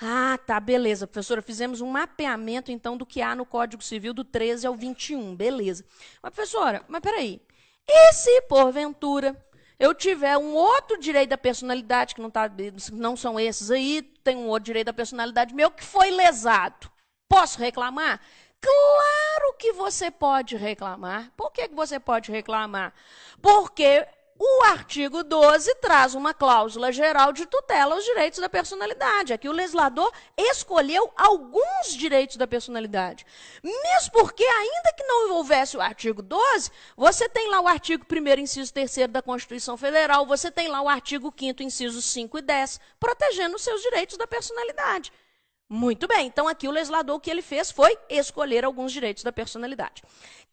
Ah, tá, beleza, professora. Fizemos um mapeamento, então, do que há no Código Civil do 13 ao 21. Beleza. Mas, professora, mas peraí. E se, porventura, eu tiver um outro direito da personalidade, que não, tá, não são esses aí, tem um outro direito da personalidade meu que foi lesado, posso reclamar? Claro que você pode reclamar. Por que, que você pode reclamar? Porque o artigo 12 traz uma cláusula geral de tutela aos direitos da personalidade. Aqui o legislador escolheu alguns direitos da personalidade. Mesmo porque, ainda que não envolvesse o artigo 12, você tem lá o artigo 1, inciso 3 da Constituição Federal, você tem lá o artigo 5, inciso 5 e 10, protegendo os seus direitos da personalidade. Muito bem, então aqui o legislador o que ele fez foi escolher alguns direitos da personalidade.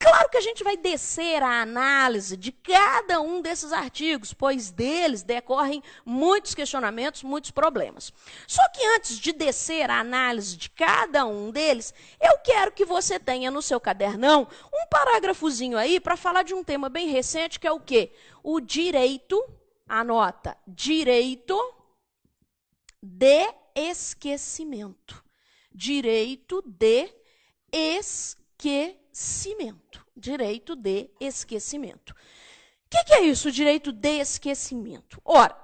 Claro que a gente vai descer a análise de cada um desses artigos, pois deles decorrem muitos questionamentos, muitos problemas. Só que antes de descer a análise de cada um deles, eu quero que você tenha no seu cadernão um parágrafozinho aí para falar de um tema bem recente que é o quê? O direito, anota, direito de esquecimento. Direito de esquecimento esquecimento. Direito de esquecimento. O que, que, é isso, direito de esquecimento? Ora,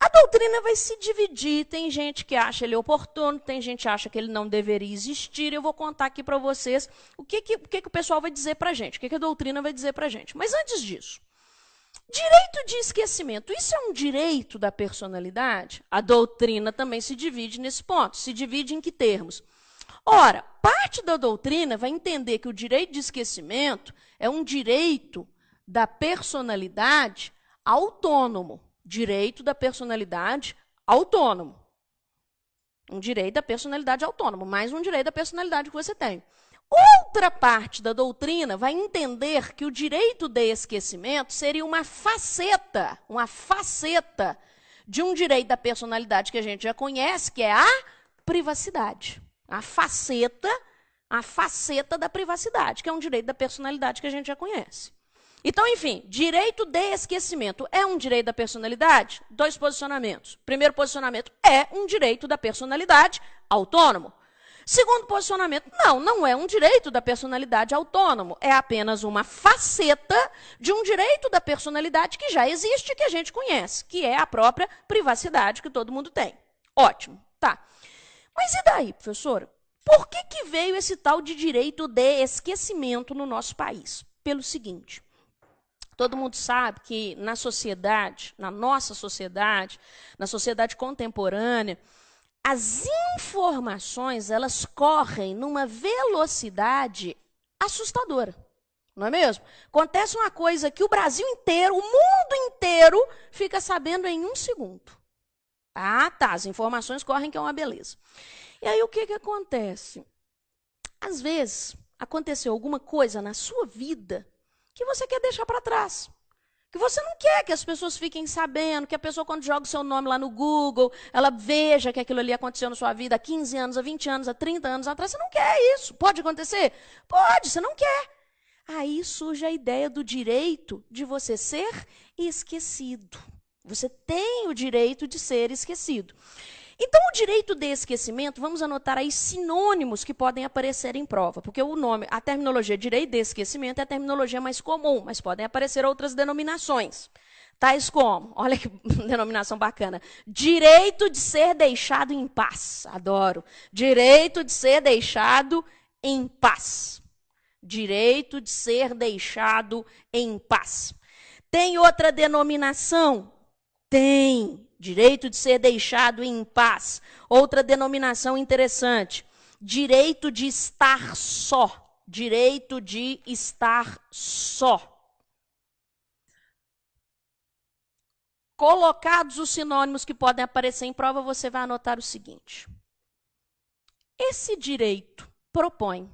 a doutrina vai se dividir. Tem gente que acha ele oportuno, tem gente que acha que ele não deveria existir. Eu vou contar aqui para vocês o que, que, o que, que o pessoal vai dizer para a gente, o que, que a doutrina vai dizer para a gente. Mas antes disso, Direito de esquecimento, isso é um direito da personalidade? A doutrina também se divide nesse ponto. Se divide em que termos? Ora, parte da doutrina vai entender que o direito de esquecimento é um direito da personalidade autônomo. Direito da personalidade autônomo. Um direito da personalidade autônomo, mais um direito da personalidade que você tem. Outra parte da doutrina vai entender que o direito de esquecimento seria uma faceta, uma faceta de um direito da personalidade que a gente já conhece, que é a privacidade a faceta, a faceta da privacidade, que é um direito da personalidade que a gente já conhece. Então, enfim, direito de esquecimento é um direito da personalidade? Dois posicionamentos. Primeiro posicionamento é um direito da personalidade autônomo. Segundo posicionamento, não, não é um direito da personalidade autônomo, é apenas uma faceta de um direito da personalidade que já existe, que a gente conhece, que é a própria privacidade que todo mundo tem. Ótimo, tá. Mas e daí, professora? Por que, que veio esse tal de direito de esquecimento no nosso país? Pelo seguinte: todo mundo sabe que na sociedade, na nossa sociedade, na sociedade contemporânea, as informações elas correm numa velocidade assustadora. Não é mesmo? Acontece uma coisa que o Brasil inteiro, o mundo inteiro, fica sabendo em um segundo. Ah, tá. As informações correm, que é uma beleza. E aí o que, que acontece? Às vezes aconteceu alguma coisa na sua vida que você quer deixar para trás. Que você não quer que as pessoas fiquem sabendo, que a pessoa, quando joga o seu nome lá no Google, ela veja que aquilo ali aconteceu na sua vida há 15 anos, há 20 anos, há 30 anos atrás. Você não quer isso. Pode acontecer? Pode, você não quer. Aí surge a ideia do direito de você ser esquecido. Você tem o direito de ser esquecido. Então, o direito de esquecimento, vamos anotar aí sinônimos que podem aparecer em prova, porque o nome, a terminologia direito de esquecimento é a terminologia mais comum, mas podem aparecer outras denominações, tais como, olha que denominação bacana, direito de ser deixado em paz, adoro, direito de ser deixado em paz, direito de ser deixado em paz. Tem outra denominação, tem direito de ser deixado em paz. Outra denominação interessante: direito de estar só. Direito de estar só. Colocados os sinônimos que podem aparecer em prova, você vai anotar o seguinte: esse direito propõe,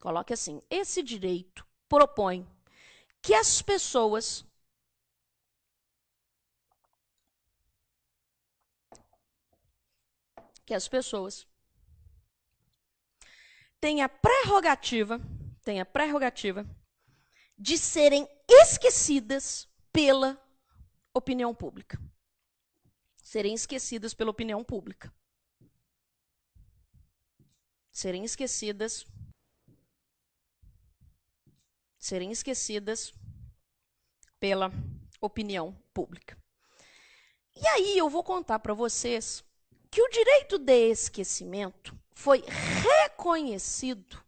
coloque assim, esse direito propõe que as pessoas que as pessoas têm a prerrogativa, têm a prerrogativa de serem esquecidas pela opinião pública. Serem esquecidas pela opinião pública. Serem esquecidas. Serem esquecidas pela opinião pública. E aí eu vou contar para vocês que o direito de esquecimento foi reconhecido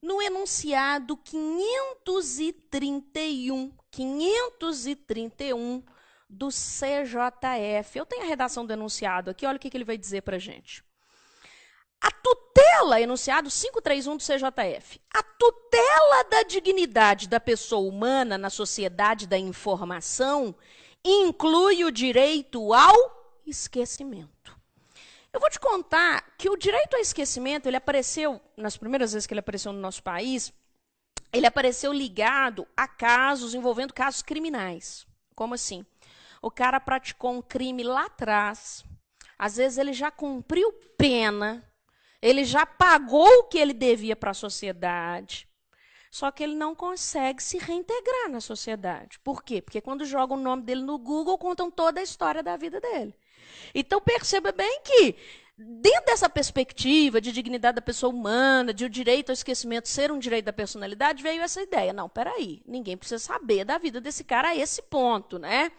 no enunciado 531, 531 do CJF. Eu tenho a redação do enunciado aqui, olha o que, ele vai dizer para gente. A tutela, enunciado 531 do CJF, a tutela da dignidade da pessoa humana na sociedade da informação inclui o direito ao esquecimento. Eu vou te contar que o direito ao esquecimento, ele apareceu, nas primeiras vezes que ele apareceu no nosso país, ele apareceu ligado a casos envolvendo casos criminais. Como assim? O cara praticou um crime lá atrás, às vezes ele já cumpriu pena, ele já pagou o que ele devia para a sociedade, só que ele não consegue se reintegrar na sociedade. Por quê? Porque quando jogam o nome dele no Google, contam toda a história da vida dele. Então perceba bem que dentro dessa perspectiva de dignidade da pessoa humana, de o direito ao esquecimento ser um direito da personalidade, veio essa ideia. Não, peraí, ninguém precisa saber da vida desse cara a esse ponto, né?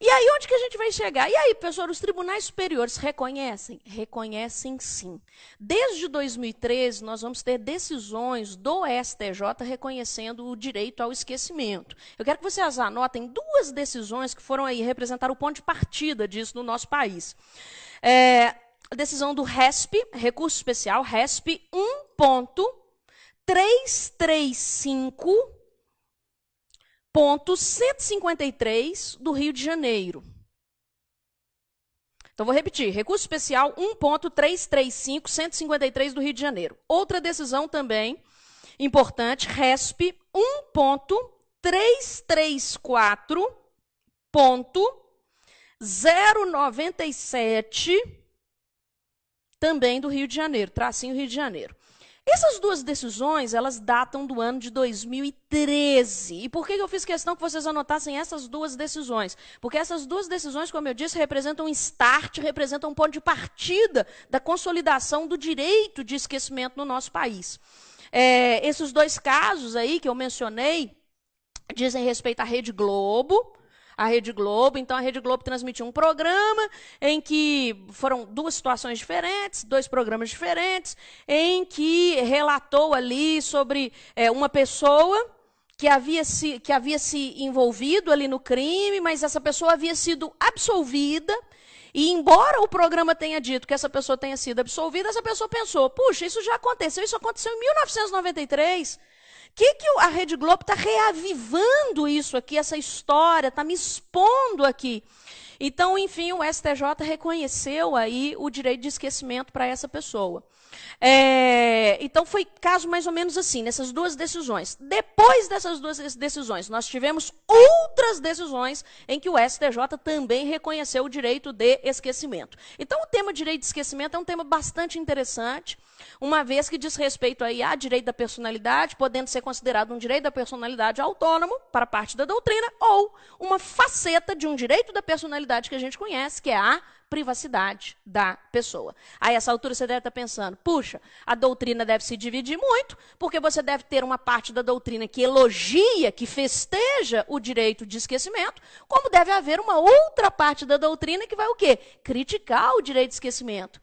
E aí, onde que a gente vai chegar? E aí, professor, os tribunais superiores reconhecem? Reconhecem sim. Desde 2013, nós vamos ter decisões do STJ reconhecendo o direito ao esquecimento. Eu quero que vocês anotem duas decisões que foram aí representar o ponto de partida disso no nosso país. É, a decisão do RESP, Recurso Especial, RESP 1.335 ponto 153 do Rio de Janeiro. Então, vou repetir. Recurso especial 1.335.153 do Rio de Janeiro. Outra decisão também importante, RESP 1.334.097, também do Rio de Janeiro, tracinho Rio de Janeiro. Essas duas decisões, elas datam do ano de 2013. E por que eu fiz questão que vocês anotassem essas duas decisões? Porque essas duas decisões, como eu disse, representam um start, representam um ponto de partida da consolidação do direito de esquecimento no nosso país. É, esses dois casos aí que eu mencionei dizem respeito à Rede Globo, a Rede Globo. Então a Rede Globo transmitiu um programa em que foram duas situações diferentes, dois programas diferentes, em que relatou ali sobre é, uma pessoa que havia, se, que havia se envolvido ali no crime, mas essa pessoa havia sido absolvida. E embora o programa tenha dito que essa pessoa tenha sido absolvida, essa pessoa pensou: puxa, isso já aconteceu, isso aconteceu em 1993 que, que a Rede Globo está reavivando isso aqui, essa história, está me expondo aqui? Então, enfim, o STJ reconheceu aí o direito de esquecimento para essa pessoa. É, então foi caso mais ou menos assim, nessas duas decisões. Depois dessas duas decisões, nós tivemos outras decisões em que o STJ também reconheceu o direito de esquecimento. Então o tema direito de esquecimento é um tema bastante interessante, uma vez que diz respeito aí a direito da personalidade, podendo ser considerado um direito da personalidade autônomo para parte da doutrina ou uma faceta de um direito da personalidade que a gente conhece, que é a privacidade da pessoa. A essa altura você deve estar tá pensando: puxa, a doutrina deve se dividir muito, porque você deve ter uma parte da doutrina que elogia, que festeja o direito de esquecimento, como deve haver uma outra parte da doutrina que vai o quê? Criticar o direito de esquecimento.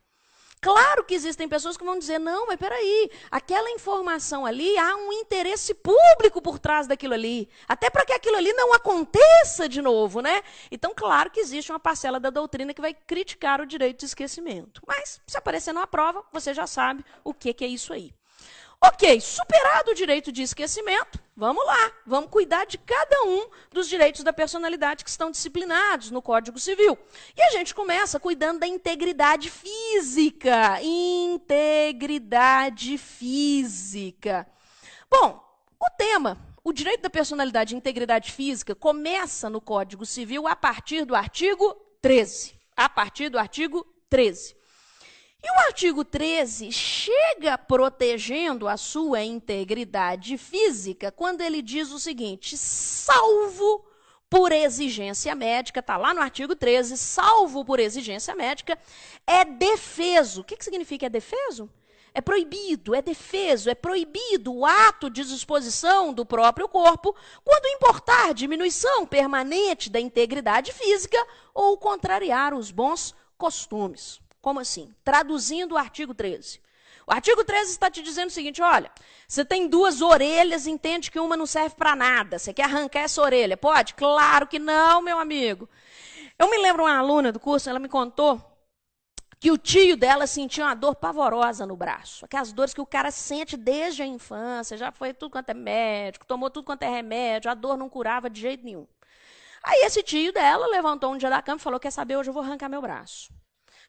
Claro que existem pessoas que vão dizer: não, mas peraí, aquela informação ali, há um interesse público por trás daquilo ali. Até para que aquilo ali não aconteça de novo, né? Então, claro que existe uma parcela da doutrina que vai criticar o direito de esquecimento. Mas, se aparecer numa prova, você já sabe o que, que é isso aí. Ok, superado o direito de esquecimento, vamos lá, vamos cuidar de cada um dos direitos da personalidade que estão disciplinados no Código Civil. E a gente começa cuidando da integridade física. Integridade física. Bom, o tema, o direito da personalidade e integridade física, começa no Código Civil a partir do artigo 13. A partir do artigo 13. E o artigo 13 chega protegendo a sua integridade física quando ele diz o seguinte: salvo por exigência médica, está lá no artigo 13, salvo por exigência médica, é defeso. O que, que significa é defeso? É proibido, é defeso, é proibido o ato de disposição do próprio corpo quando importar diminuição permanente da integridade física ou contrariar os bons costumes. Como assim? Traduzindo o artigo 13. O artigo 13 está te dizendo o seguinte: olha, você tem duas orelhas, entende que uma não serve para nada. Você quer arrancar essa orelha? Pode? Claro que não, meu amigo. Eu me lembro uma aluna do curso, ela me contou que o tio dela sentia uma dor pavorosa no braço. Aquelas dores que o cara sente desde a infância, já foi tudo quanto é médico, tomou tudo quanto é remédio, a dor não curava de jeito nenhum. Aí esse tio dela levantou um dia da cama e falou: Quer saber, hoje eu vou arrancar meu braço.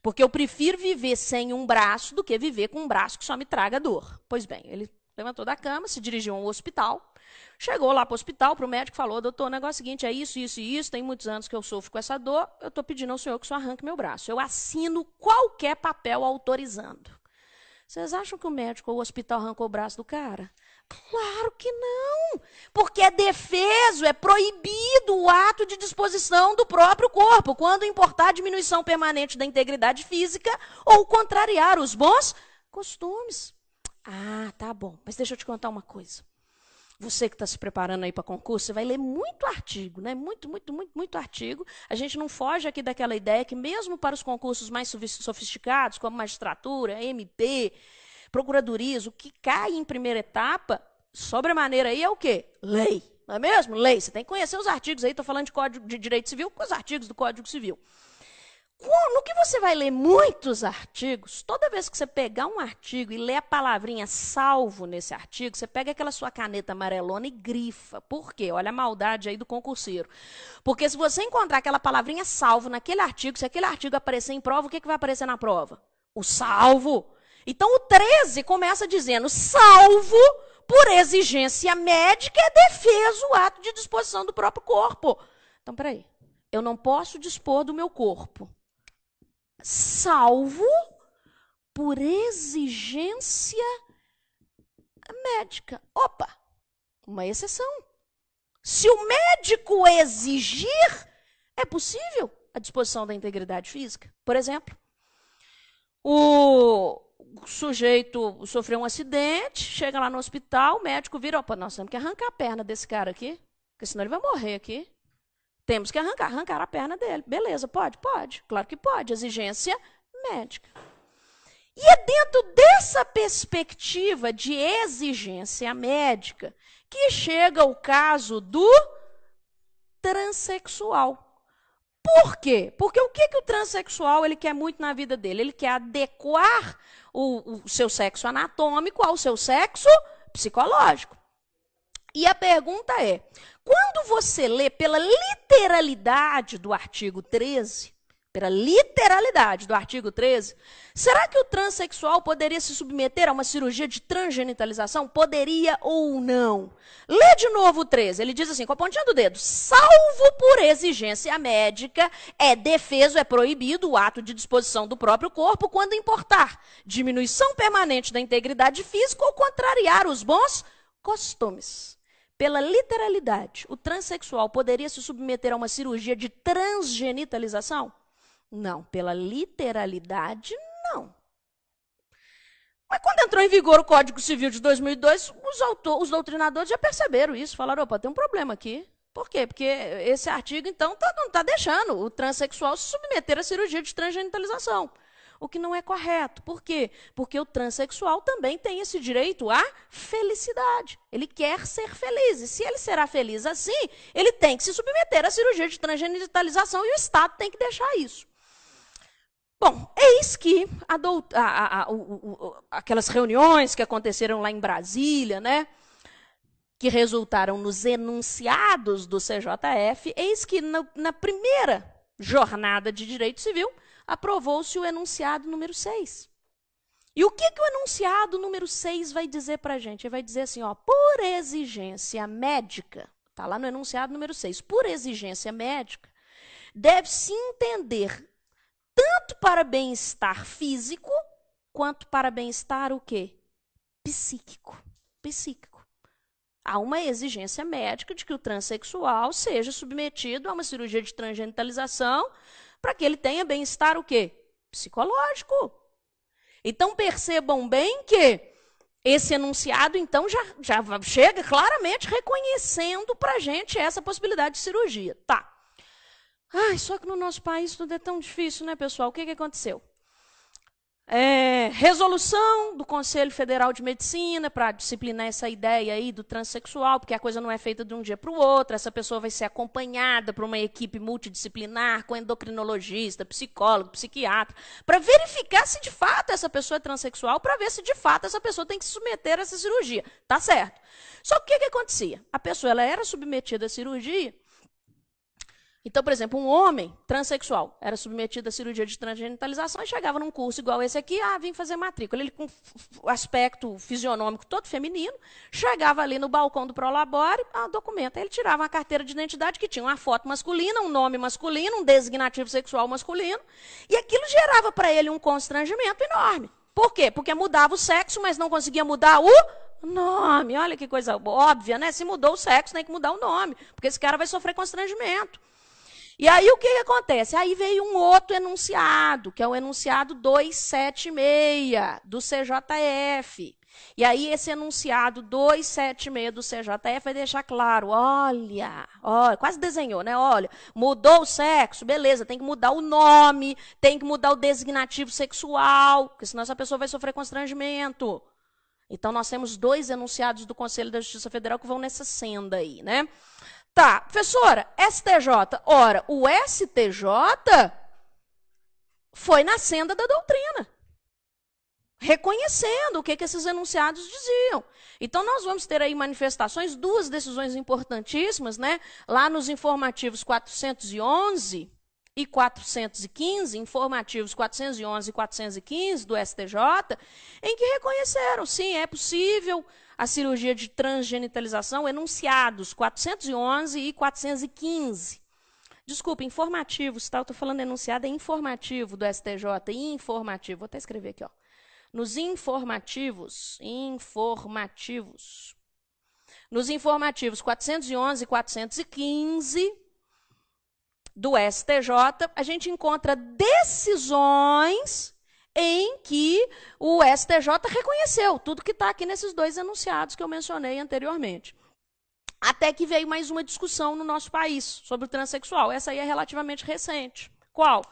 Porque eu prefiro viver sem um braço do que viver com um braço que só me traga dor. Pois bem, ele levantou da cama, se dirigiu ao hospital, chegou lá para o hospital, para o médico, falou: doutor, o negócio é o seguinte, é isso, isso e isso, tem muitos anos que eu sofro com essa dor, eu estou pedindo ao senhor que o senhor arranque meu braço. Eu assino qualquer papel autorizando. Vocês acham que o médico ou o hospital arrancou o braço do cara? Claro que não, porque é defeso, é proibido o ato de disposição do próprio corpo, quando importar diminuição permanente da integridade física ou contrariar os bons costumes. Ah, tá bom, mas deixa eu te contar uma coisa. Você que está se preparando aí para concurso, você vai ler muito artigo, né? Muito, muito, muito, muito artigo. A gente não foge aqui daquela ideia que, mesmo para os concursos mais sofisticados, como magistratura, MP, procuradorias, o que cai em primeira etapa, sobremaneira aí é o quê? Lei. Não é mesmo? Lei. Você tem que conhecer os artigos aí, estou falando de código de direito civil com os artigos do Código Civil. No que você vai ler muitos artigos, toda vez que você pegar um artigo e ler a palavrinha salvo nesse artigo, você pega aquela sua caneta amarelona e grifa. Por quê? Olha a maldade aí do concurseiro. Porque se você encontrar aquela palavrinha salvo naquele artigo, se aquele artigo aparecer em prova, o que, que vai aparecer na prova? O salvo. Então o 13 começa dizendo: salvo por exigência médica é defeso o ato de disposição do próprio corpo. Então, peraí. Eu não posso dispor do meu corpo, salvo por exigência médica. Opa! Uma exceção. Se o médico exigir, é possível a disposição da integridade física. Por exemplo, o, o sujeito sofreu um acidente, chega lá no hospital, o médico vira, opa, nós temos que arrancar a perna desse cara aqui, porque senão ele vai morrer aqui. Temos que arrancar, arrancar a perna dele. Beleza, pode? Pode. Claro que pode. Exigência médica. E é dentro dessa perspectiva de exigência médica que chega o caso do transexual. Por quê? Porque o que, que o transexual ele quer muito na vida dele? Ele quer adequar o, o seu sexo anatômico ao seu sexo psicológico. E a pergunta é: quando você lê pela literalidade do artigo 13, pela literalidade do artigo 13, será que o transexual poderia se submeter a uma cirurgia de transgenitalização? Poderia ou não? Lê de novo o 13. Ele diz assim, com a pontinha do dedo: salvo por exigência médica, é defeso, é proibido o ato de disposição do próprio corpo quando importar diminuição permanente da integridade física ou contrariar os bons costumes pela literalidade, o transexual poderia se submeter a uma cirurgia de transgenitalização? Não, pela literalidade, não. Mas quando entrou em vigor o Código Civil de 2002, os, autor, os doutrinadores já perceberam isso, falaram, opa, tem um problema aqui. Por quê? Porque esse artigo, então, tá, não está deixando o transexual se submeter à cirurgia de transgenitalização. O que não é correto. Por quê? Porque o transexual também tem esse direito à felicidade. Ele quer ser feliz. E se ele será feliz assim, ele tem que se submeter à cirurgia de transgenitalização e o Estado tem que deixar isso. Bom, eis que a a, a, aquelas reuniões que aconteceram lá em Brasília, né, que resultaram nos enunciados do CJF, eis que na, na primeira jornada de direito civil aprovou-se o enunciado número 6. E o que, que o enunciado número 6 vai dizer para a gente? Ele vai dizer assim, ó, por exigência médica, está lá no enunciado número 6, por exigência médica, deve-se entender tanto para bem-estar físico quanto para bem-estar o quê? Psíquico. Psíquico. Há uma exigência médica de que o transexual seja submetido a uma cirurgia de transgenitalização para que ele tenha bem-estar o quê? Psicológico. Então percebam bem que esse enunciado, então, já, já chega claramente reconhecendo para a gente essa possibilidade de cirurgia. Tá. Ai, só que no nosso país tudo é tão difícil, né, pessoal? O que, que aconteceu? É, resolução do Conselho Federal de Medicina para disciplinar essa ideia aí do transexual, porque a coisa não é feita de um dia para o outro, essa pessoa vai ser acompanhada por uma equipe multidisciplinar com endocrinologista, psicólogo, psiquiatra, para verificar se de fato essa pessoa é transexual, para ver se de fato essa pessoa tem que se submeter a essa cirurgia. Tá certo. Só que o que, que acontecia? A pessoa ela era submetida à cirurgia então, por exemplo, um homem transexual era submetido à cirurgia de transgenitalização e chegava num curso igual esse aqui, ah, vim fazer matrícula. Ele com aspecto fisionômico todo feminino, chegava ali no balcão do Prolabore, ah, documenta. ele tirava uma carteira de identidade que tinha uma foto masculina, um nome masculino, um designativo sexual masculino, e aquilo gerava para ele um constrangimento enorme. Por quê? Porque mudava o sexo, mas não conseguia mudar o nome. Olha que coisa óbvia, né? Se mudou o sexo, tem que mudar o nome, porque esse cara vai sofrer constrangimento. E aí o que, que acontece? Aí veio um outro enunciado, que é o enunciado 276 do CJF. E aí esse enunciado 276 do CJF vai deixar claro, olha, olha, quase desenhou, né? Olha, mudou o sexo, beleza, tem que mudar o nome, tem que mudar o designativo sexual, porque senão essa pessoa vai sofrer constrangimento. Então nós temos dois enunciados do Conselho da Justiça Federal que vão nessa senda aí, né? Tá, professora, STJ. Ora, o STJ foi na senda da doutrina, reconhecendo o que, que esses enunciados diziam. Então, nós vamos ter aí manifestações, duas decisões importantíssimas, né? Lá nos informativos 411 e 415, informativos 411 e 415 do STJ, em que reconheceram, sim, é possível a cirurgia de transgenitalização, enunciados 411 e 415. Desculpa, informativos, tá? Eu estou falando enunciado, é informativo do STJ, informativo. Vou até escrever aqui, ó. Nos informativos, informativos. Nos informativos 411 e 415 do STJ, a gente encontra decisões em que o STJ reconheceu tudo que está aqui nesses dois enunciados que eu mencionei anteriormente. Até que veio mais uma discussão no nosso país sobre o transexual. Essa aí é relativamente recente. Qual?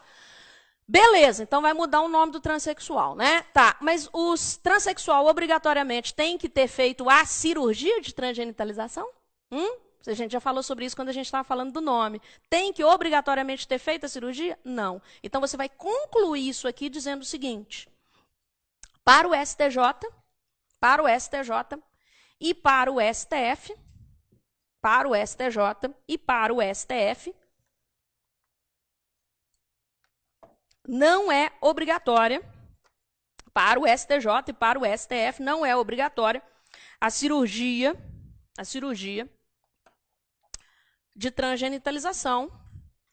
Beleza, então vai mudar o nome do transexual, né? Tá, mas o transexual obrigatoriamente tem que ter feito a cirurgia de transgenitalização? Hum? A gente já falou sobre isso quando a gente estava falando do nome. Tem que obrigatoriamente ter feito a cirurgia? Não. Então você vai concluir isso aqui dizendo o seguinte: para o STJ, para o STJ e para o STF, para o STJ e para o STF, não é obrigatória para o STJ e para o STF não é obrigatória a cirurgia, a cirurgia de transgenitalização,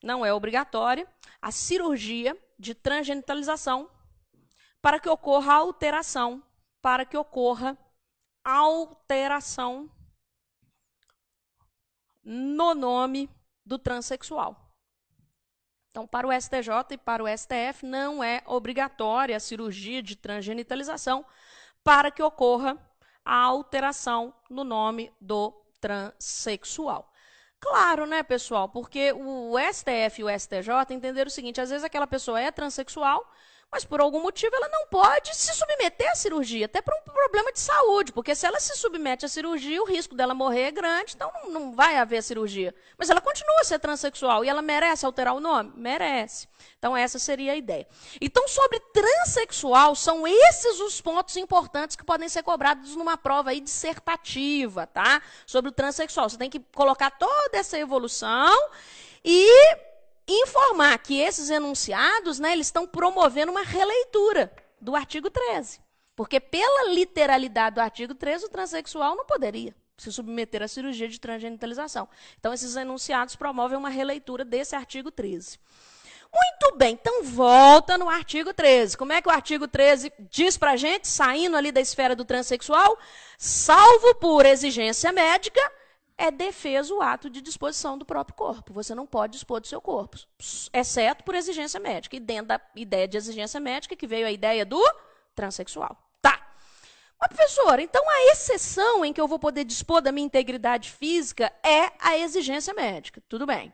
não é obrigatória, a cirurgia de transgenitalização para que ocorra alteração, para que ocorra alteração no nome do transexual. Então, para o STJ e para o STF, não é obrigatória a cirurgia de transgenitalização para que ocorra a alteração no nome do transexual. Claro, né, pessoal? Porque o STF e o STJ entenderam o seguinte: às vezes aquela pessoa é transexual, mas por algum motivo ela não pode se submeter à cirurgia, até por um problema de saúde, porque se ela se submete à cirurgia, o risco dela morrer é grande, então não, não vai haver cirurgia. Mas ela continua a ser transexual e ela merece alterar o nome? Merece. Então, essa seria a ideia. Então, sobre transexual, são esses os pontos importantes que podem ser cobrados numa prova aí dissertativa, tá? Sobre o transexual. Você tem que colocar toda essa evolução e informar que esses enunciados, né, eles estão promovendo uma releitura do artigo 13. Porque pela literalidade do artigo 13, o transexual não poderia se submeter à cirurgia de transgenitalização. Então, esses enunciados promovem uma releitura desse artigo 13. Muito bem, então volta no artigo 13. Como é que o artigo 13 diz para a gente, saindo ali da esfera do transexual? Salvo por exigência médica, é defeso o ato de disposição do próprio corpo. Você não pode dispor do seu corpo, exceto por exigência médica. E dentro da ideia de exigência médica que veio a ideia do transexual. Tá. Mas, professora, então a exceção em que eu vou poder dispor da minha integridade física é a exigência médica. Tudo bem.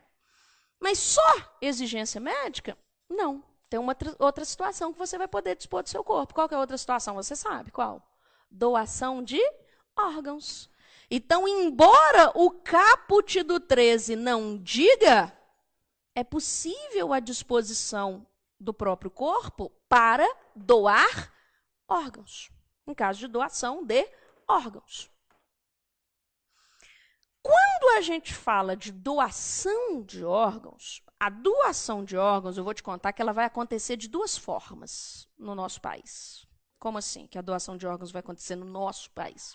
Mas só exigência médica? Não. Tem uma outra situação que você vai poder dispor do seu corpo. Qual que é a outra situação? Você sabe qual? Doação de órgãos. Então, embora o caput do 13 não diga, é possível a disposição do próprio corpo para doar órgãos, em caso de doação de órgãos. Quando a gente fala de doação de órgãos, a doação de órgãos, eu vou te contar que ela vai acontecer de duas formas no nosso país. Como assim que a doação de órgãos vai acontecer no nosso país?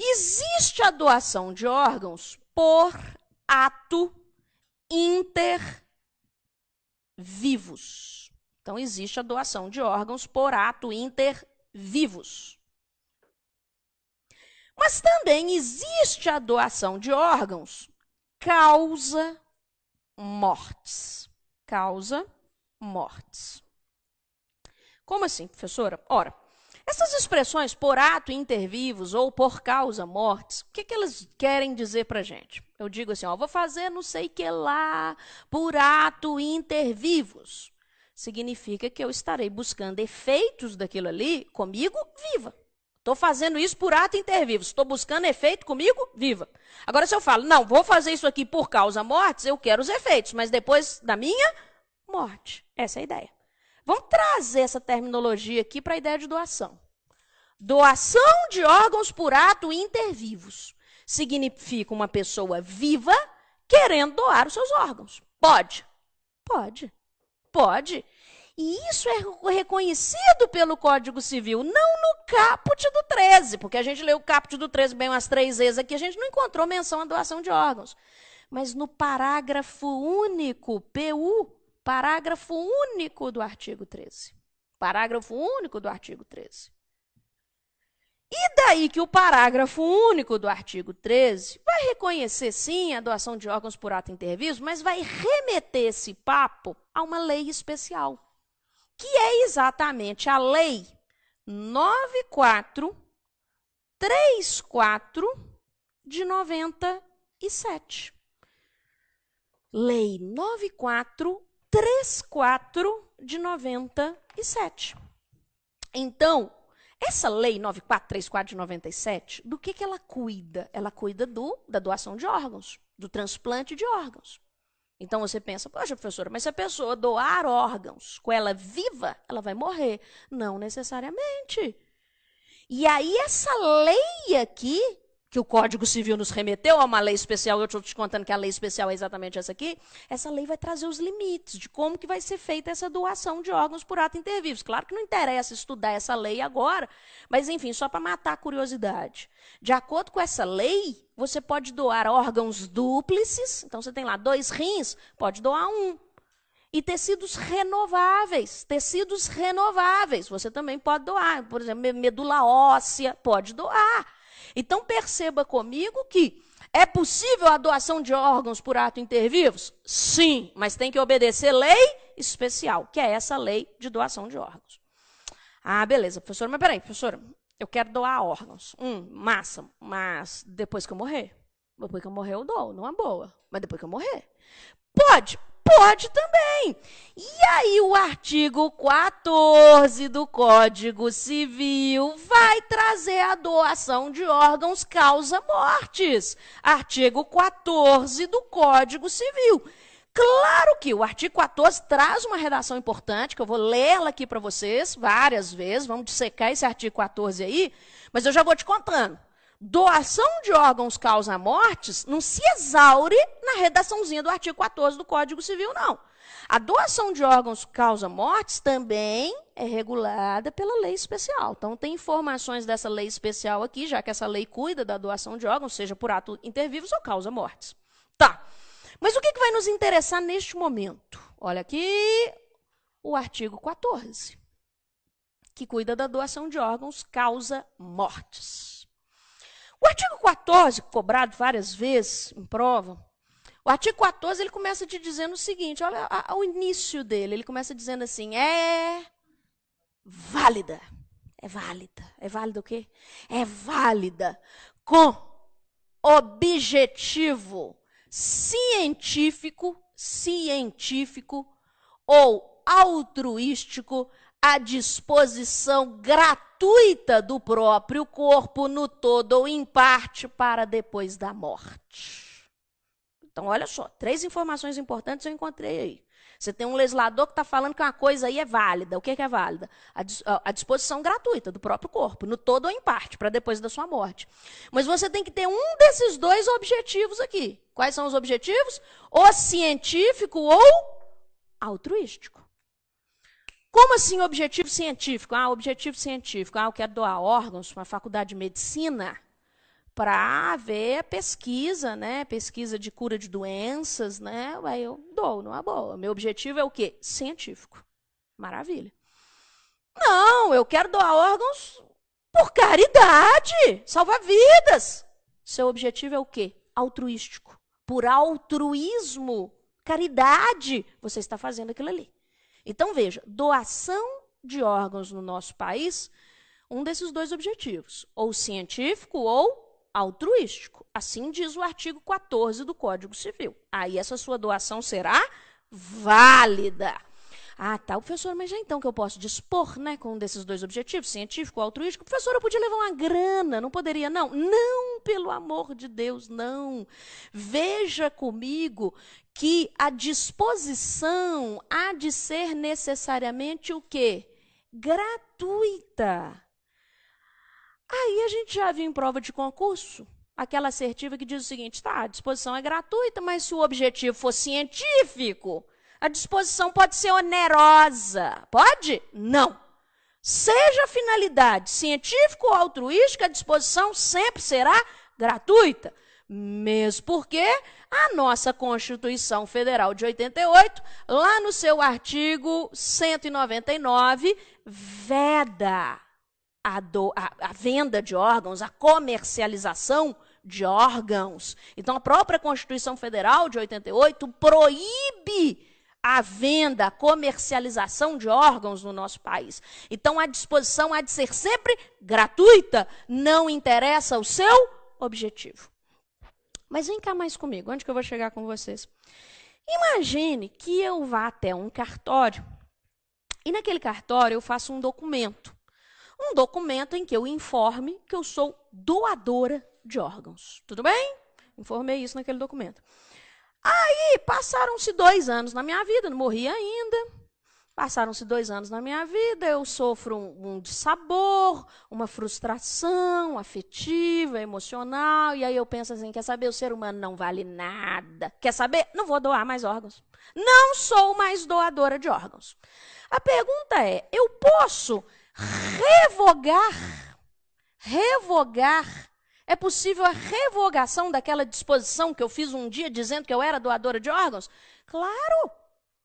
Existe a doação de órgãos por ato inter vivos. Então existe a doação de órgãos por ato inter vivos. Mas também existe a doação de órgãos causa mortes. Causa mortes. Como assim, professora? Ora, essas expressões por ato intervivos ou por causa mortes, o que, que elas querem dizer para gente? Eu digo assim, ó, vou fazer não sei que lá por ato intervivos. Significa que eu estarei buscando efeitos daquilo ali comigo viva. Estou fazendo isso por ato intervivo. Estou buscando efeito comigo, viva. Agora, se eu falo, não, vou fazer isso aqui por causa mortes, eu quero os efeitos, mas depois da minha morte. Essa é a ideia. Vamos trazer essa terminologia aqui para a ideia de doação. Doação de órgãos por ato intervivos. Significa uma pessoa viva querendo doar os seus órgãos. Pode? Pode. Pode. E isso é reconhecido pelo Código Civil, não no caput do 13, porque a gente leu o caput do 13 bem umas três vezes aqui, a gente não encontrou menção à doação de órgãos. Mas no parágrafo único, PU, parágrafo único do artigo 13. Parágrafo único do artigo 13. E daí que o parágrafo único do artigo 13 vai reconhecer, sim, a doação de órgãos por ato interviso, mas vai remeter esse papo a uma lei especial, que é exatamente a Lei 9434 de 97. Lei 9434 34 de 97. Então, essa lei 9434 de 97, do que, que ela cuida? Ela cuida do, da doação de órgãos, do transplante de órgãos. Então você pensa, poxa, professora, mas se a pessoa doar órgãos com ela viva, ela vai morrer. Não necessariamente. E aí, essa lei aqui que o Código Civil nos remeteu a uma lei especial, eu estou te contando que a lei especial é exatamente essa aqui, essa lei vai trazer os limites de como que vai ser feita essa doação de órgãos por ato intervivos. Claro que não interessa estudar essa lei agora, mas enfim, só para matar a curiosidade. De acordo com essa lei, você pode doar órgãos dúplices, então você tem lá dois rins, pode doar um. E tecidos renováveis, tecidos renováveis, você também pode doar. Por exemplo, medula óssea, pode doar. Então perceba comigo que é possível a doação de órgãos por ato intervivos? Sim, mas tem que obedecer lei especial, que é essa lei de doação de órgãos. Ah, beleza, professora, mas peraí, professora, eu quero doar órgãos. Hum, massa, mas depois que eu morrer. Depois que eu morrer, eu dou, não é boa. Mas depois que eu morrer. Pode, pode também. E aí, o artigo 14 do Código Civil vai trazer a doação de órgãos causa mortes. Artigo 14 do Código Civil. Claro que o artigo 14 traz uma redação importante, que eu vou lê-la aqui para vocês várias vezes, vamos dissecar esse artigo 14 aí, mas eu já vou te contando doação de órgãos causa mortes não se exaure na redaçãozinha do artigo 14 do Código Civil, não. A doação de órgãos causa mortes também é regulada pela lei especial. Então, tem informações dessa lei especial aqui, já que essa lei cuida da doação de órgãos, seja por ato intervivos ou causa mortes. Tá. Mas o que, que vai nos interessar neste momento? Olha aqui o artigo 14, que cuida da doação de órgãos causa mortes. O artigo 14, cobrado várias vezes em prova, o artigo 14 ele começa te dizendo o seguinte: olha a, a, o início dele, ele começa dizendo assim: é válida. É válida. É válida o quê? É válida com objetivo científico, científico ou altruístico à disposição gratuita do próprio corpo, no todo ou em parte, para depois da morte. Então, olha só, três informações importantes eu encontrei aí. Você tem um legislador que está falando que uma coisa aí é válida. O que é, que é válida? A, a, disposição gratuita do próprio corpo, no todo ou em parte, para depois da sua morte. Mas você tem que ter um desses dois objetivos aqui. Quais são os objetivos? Ou científico ou altruístico. Como assim objetivo científico? Ah, objetivo científico. Ah, eu quero doar órgãos para a faculdade de medicina para ver a pesquisa, né? Pesquisa de cura de doenças, né? Aí eu dou, não é boa. Meu objetivo é o quê? Científico. Maravilha. Não, eu quero doar órgãos por caridade, salvar vidas. Seu objetivo é o quê? Altruístico. Por altruísmo, caridade, você está fazendo aquilo ali. Então, veja: doação de órgãos no nosso país, um desses dois objetivos, ou científico ou altruístico. Assim diz o artigo 14 do Código Civil. Aí essa sua doação será válida. Ah, tá, professor, mas já então que eu posso dispor, né, com um desses dois objetivos, científico ou altruístico, professor, eu podia levar uma grana, não poderia, não? Não, pelo amor de Deus, não. Veja comigo que a disposição há de ser necessariamente o quê? Gratuita. Aí a gente já viu em prova de concurso aquela assertiva que diz o seguinte: tá, a disposição é gratuita, mas se o objetivo for científico, a disposição pode ser onerosa. Pode? Não. Seja a finalidade científica ou altruística, a disposição sempre será gratuita. Mesmo porque a nossa Constituição Federal de 88, lá no seu artigo 199, veda a, do, a, a venda de órgãos, a comercialização de órgãos. Então, a própria Constituição Federal de 88 proíbe a venda, a comercialização de órgãos no nosso país. Então, a disposição há de ser sempre gratuita, não interessa o seu objetivo. Mas vem cá mais comigo, onde que eu vou chegar com vocês? Imagine que eu vá até um cartório e naquele cartório eu faço um documento. Um documento em que eu informe que eu sou doadora de órgãos. Tudo bem? Informei isso naquele documento. Aí passaram-se dois anos na minha vida, não morri ainda. Passaram-se dois anos na minha vida, eu sofro um, um dissabor, uma frustração afetiva, emocional, e aí eu penso assim: quer saber, o ser humano não vale nada. Quer saber? Não vou doar mais órgãos. Não sou mais doadora de órgãos. A pergunta é: eu posso revogar? Revogar? É possível a revogação daquela disposição que eu fiz um dia dizendo que eu era doadora de órgãos? Claro!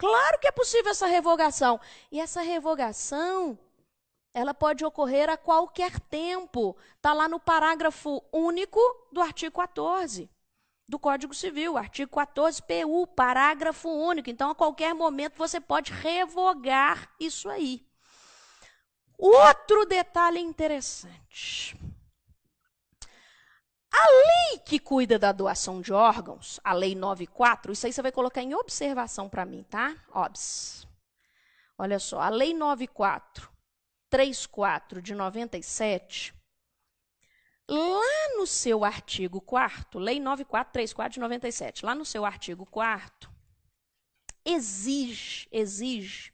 Claro que é possível essa revogação. E essa revogação, ela pode ocorrer a qualquer tempo. Está lá no parágrafo único do artigo 14 do Código Civil, artigo 14 PU, parágrafo único. Então, a qualquer momento você pode revogar isso aí. Outro detalhe interessante. A lei que cuida da doação de órgãos, a lei 94, isso aí você vai colocar em observação para mim, tá? Obs. Olha só, a lei 94 34 de 97, lá no seu artigo 4 lei 9434 de 97, lá no seu artigo 4 exige, exige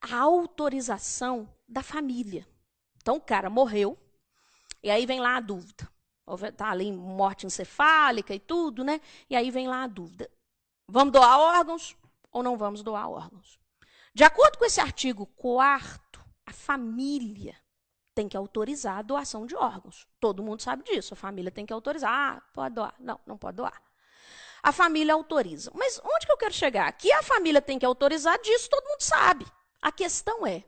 a autorização da família. Então o cara morreu, e aí vem lá a dúvida. Está ali morte encefálica e tudo, né? E aí vem lá a dúvida. Vamos doar órgãos ou não vamos doar órgãos? De acordo com esse artigo 4 a família tem que autorizar a doação de órgãos. Todo mundo sabe disso. A família tem que autorizar. Ah, pode doar. Não, não pode doar. A família autoriza. Mas onde que eu quero chegar? Que a família tem que autorizar disso, todo mundo sabe. A questão é,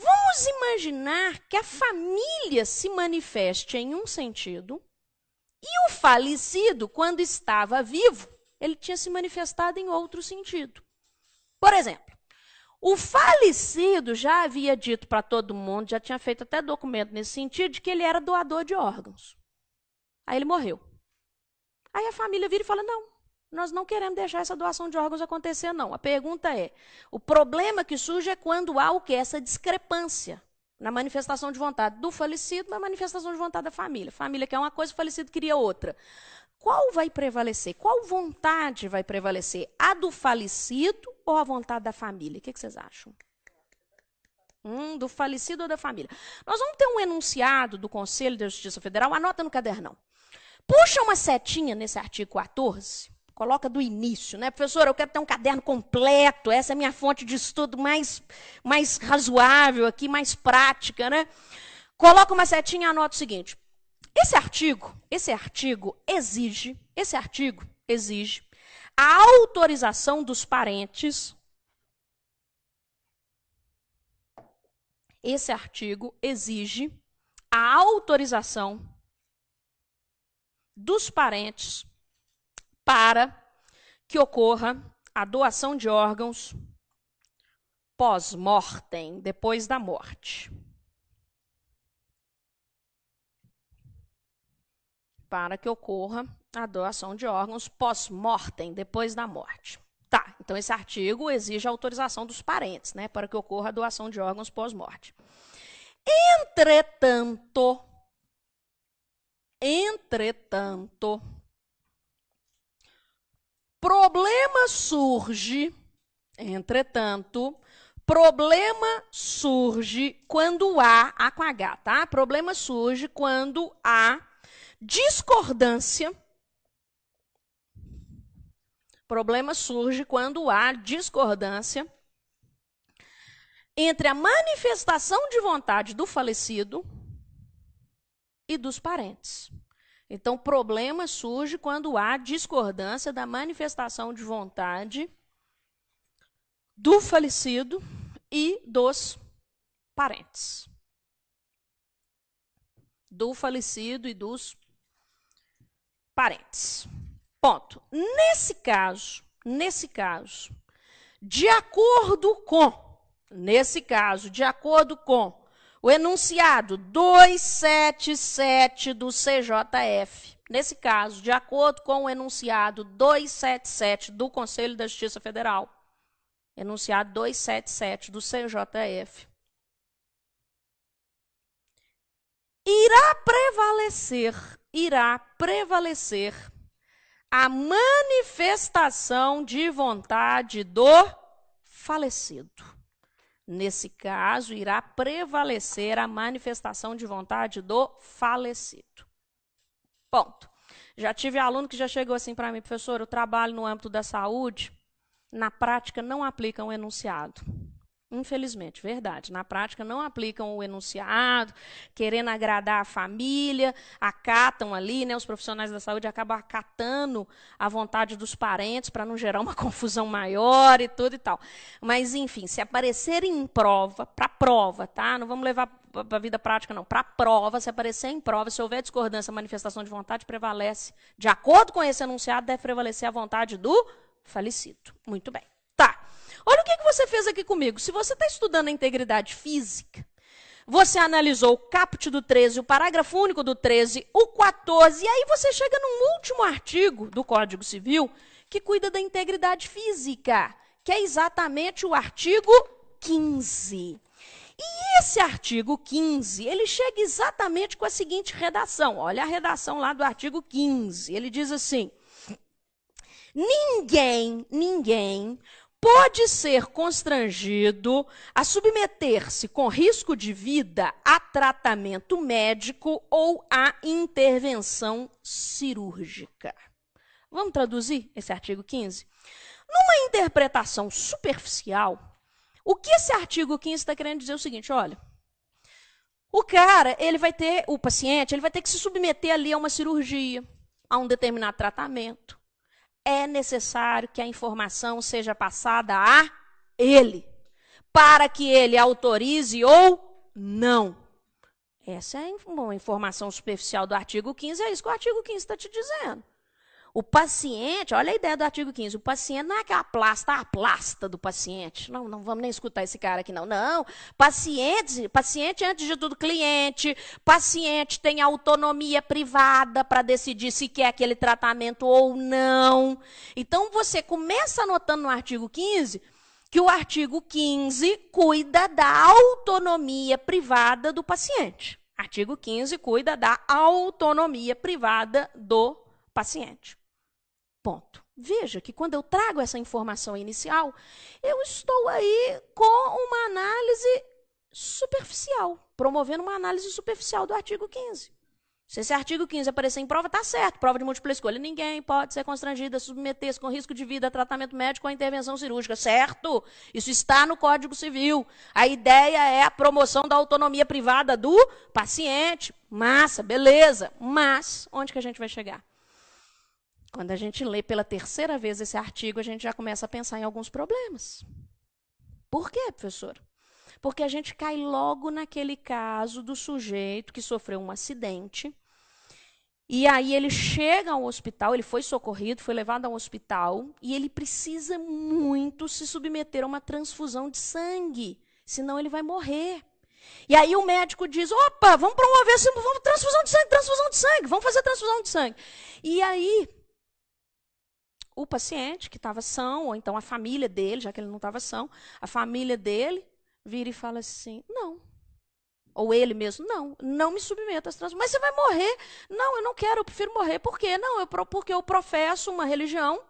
Vamos imaginar que a família se manifeste em um sentido e o falecido, quando estava vivo, ele tinha se manifestado em outro sentido. Por exemplo, o falecido já havia dito para todo mundo, já tinha feito até documento nesse sentido, de que ele era doador de órgãos. Aí ele morreu. Aí a família vira e fala: não, nós não queremos deixar essa doação de órgãos acontecer, não. A pergunta é: o problema que surge é quando há o que? Essa discrepância na manifestação de vontade do falecido, na manifestação de vontade da família. Família quer uma coisa, o falecido queria outra. Qual vai prevalecer? Qual vontade vai prevalecer? A do falecido ou a vontade da família? O que, vocês acham? Hum, do falecido ou da família? Nós vamos ter um enunciado do Conselho de Justiça Federal, anota no cadernão. Puxa uma setinha nesse artigo 14 Coloca do início, né? Professora, eu quero ter um caderno completo, essa é a minha fonte de estudo mais, mais razoável aqui, mais prática, né? Coloca uma setinha e anota o seguinte. Esse artigo, esse artigo exige, esse artigo exige a autorização dos parentes. Esse artigo exige a autorização dos parentes para que ocorra a doação de órgãos pós-mortem, depois da morte. Para que ocorra a doação de órgãos pós-mortem, depois da morte. Tá, então esse artigo exige a autorização dos parentes, né, para que ocorra a doação de órgãos pós-morte. Entretanto, entretanto, Problema surge, entretanto, problema surge quando há, A com H, tá? Problema surge quando há discordância. Problema surge quando há discordância entre a manifestação de vontade do falecido e dos parentes. Então, o problema surge quando há discordância da manifestação de vontade do falecido e dos parentes. Do falecido e dos parentes. Ponto. Nesse caso, nesse caso, de acordo com, nesse caso, de acordo com o enunciado 277 do CJF. Nesse caso, de acordo com o enunciado 277 do Conselho da Justiça Federal. Enunciado 277 do CJF. Irá prevalecer, irá prevalecer a manifestação de vontade do falecido. Nesse caso, irá prevalecer a manifestação de vontade do falecido. Ponto. Já tive aluno que já chegou assim para mim, professor, o trabalho no âmbito da saúde, na prática não aplica um enunciado. Infelizmente, verdade. Na prática, não aplicam o enunciado, querendo agradar a família, acatam ali, né? Os profissionais da saúde acabam acatando a vontade dos parentes para não gerar uma confusão maior e tudo e tal. Mas, enfim, se aparecer em prova, para prova, tá? Não vamos levar para a vida prática, não. Para prova, se aparecer em prova, se houver discordância, manifestação de vontade, prevalece. De acordo com esse enunciado, deve prevalecer a vontade do falecido. Muito bem. Olha o que, que você fez aqui comigo. Se você está estudando a integridade física, você analisou o caput do 13, o parágrafo único do 13, o 14, e aí você chega num último artigo do Código Civil que cuida da integridade física, que é exatamente o artigo 15. E esse artigo 15, ele chega exatamente com a seguinte redação. Olha a redação lá do artigo 15. Ele diz assim: Ninguém, ninguém pode ser constrangido a submeter-se com risco de vida a tratamento médico ou a intervenção cirúrgica. Vamos traduzir esse artigo 15? Numa interpretação superficial, o que esse artigo 15 está querendo dizer é o seguinte, olha, o cara, ele vai ter, o paciente, ele vai ter que se submeter ali a uma cirurgia, a um determinado tratamento é necessário que a informação seja passada a ele, para que ele autorize ou não. Essa é uma informação superficial do artigo 15, é isso que o artigo 15 está te dizendo. O paciente, olha a ideia do artigo 15, o paciente não é que plasta a plasta do paciente. Não, não vamos nem escutar esse cara aqui, não. Não. Paciente, paciente, antes de tudo, cliente. Paciente tem autonomia privada para decidir se quer aquele tratamento ou não. Então, você começa anotando no artigo 15 que o artigo 15 cuida da autonomia privada do paciente. Artigo 15 cuida da autonomia privada do paciente. Ponto. Veja que quando eu trago essa informação inicial, eu estou aí com uma análise superficial, promovendo uma análise superficial do artigo 15. Se esse artigo 15 aparecer em prova, está certo. Prova de múltipla escolha. Ninguém pode ser constrangido a submeter-se com risco de vida a tratamento médico ou a intervenção cirúrgica. Certo? Isso está no Código Civil. A ideia é a promoção da autonomia privada do paciente. Massa, beleza. Mas, onde que a gente vai chegar? Quando a gente lê pela terceira vez esse artigo, a gente já começa a pensar em alguns problemas. Por quê, professor? Porque a gente cai logo naquele caso do sujeito que sofreu um acidente. E aí ele chega ao hospital, ele foi socorrido, foi levado ao hospital e ele precisa muito se submeter a uma transfusão de sangue, senão ele vai morrer. E aí o médico diz: "Opa, vamos promover vamos transfusão de sangue, transfusão de sangue, vamos fazer transfusão de sangue". E aí o paciente, que estava são, ou então a família dele, já que ele não estava são, a família dele vira e fala assim: não. Ou ele mesmo, não, não me submeta às transformações. Mas você vai morrer. Não, eu não quero, eu prefiro morrer. Por quê? Não, eu, porque eu professo uma religião,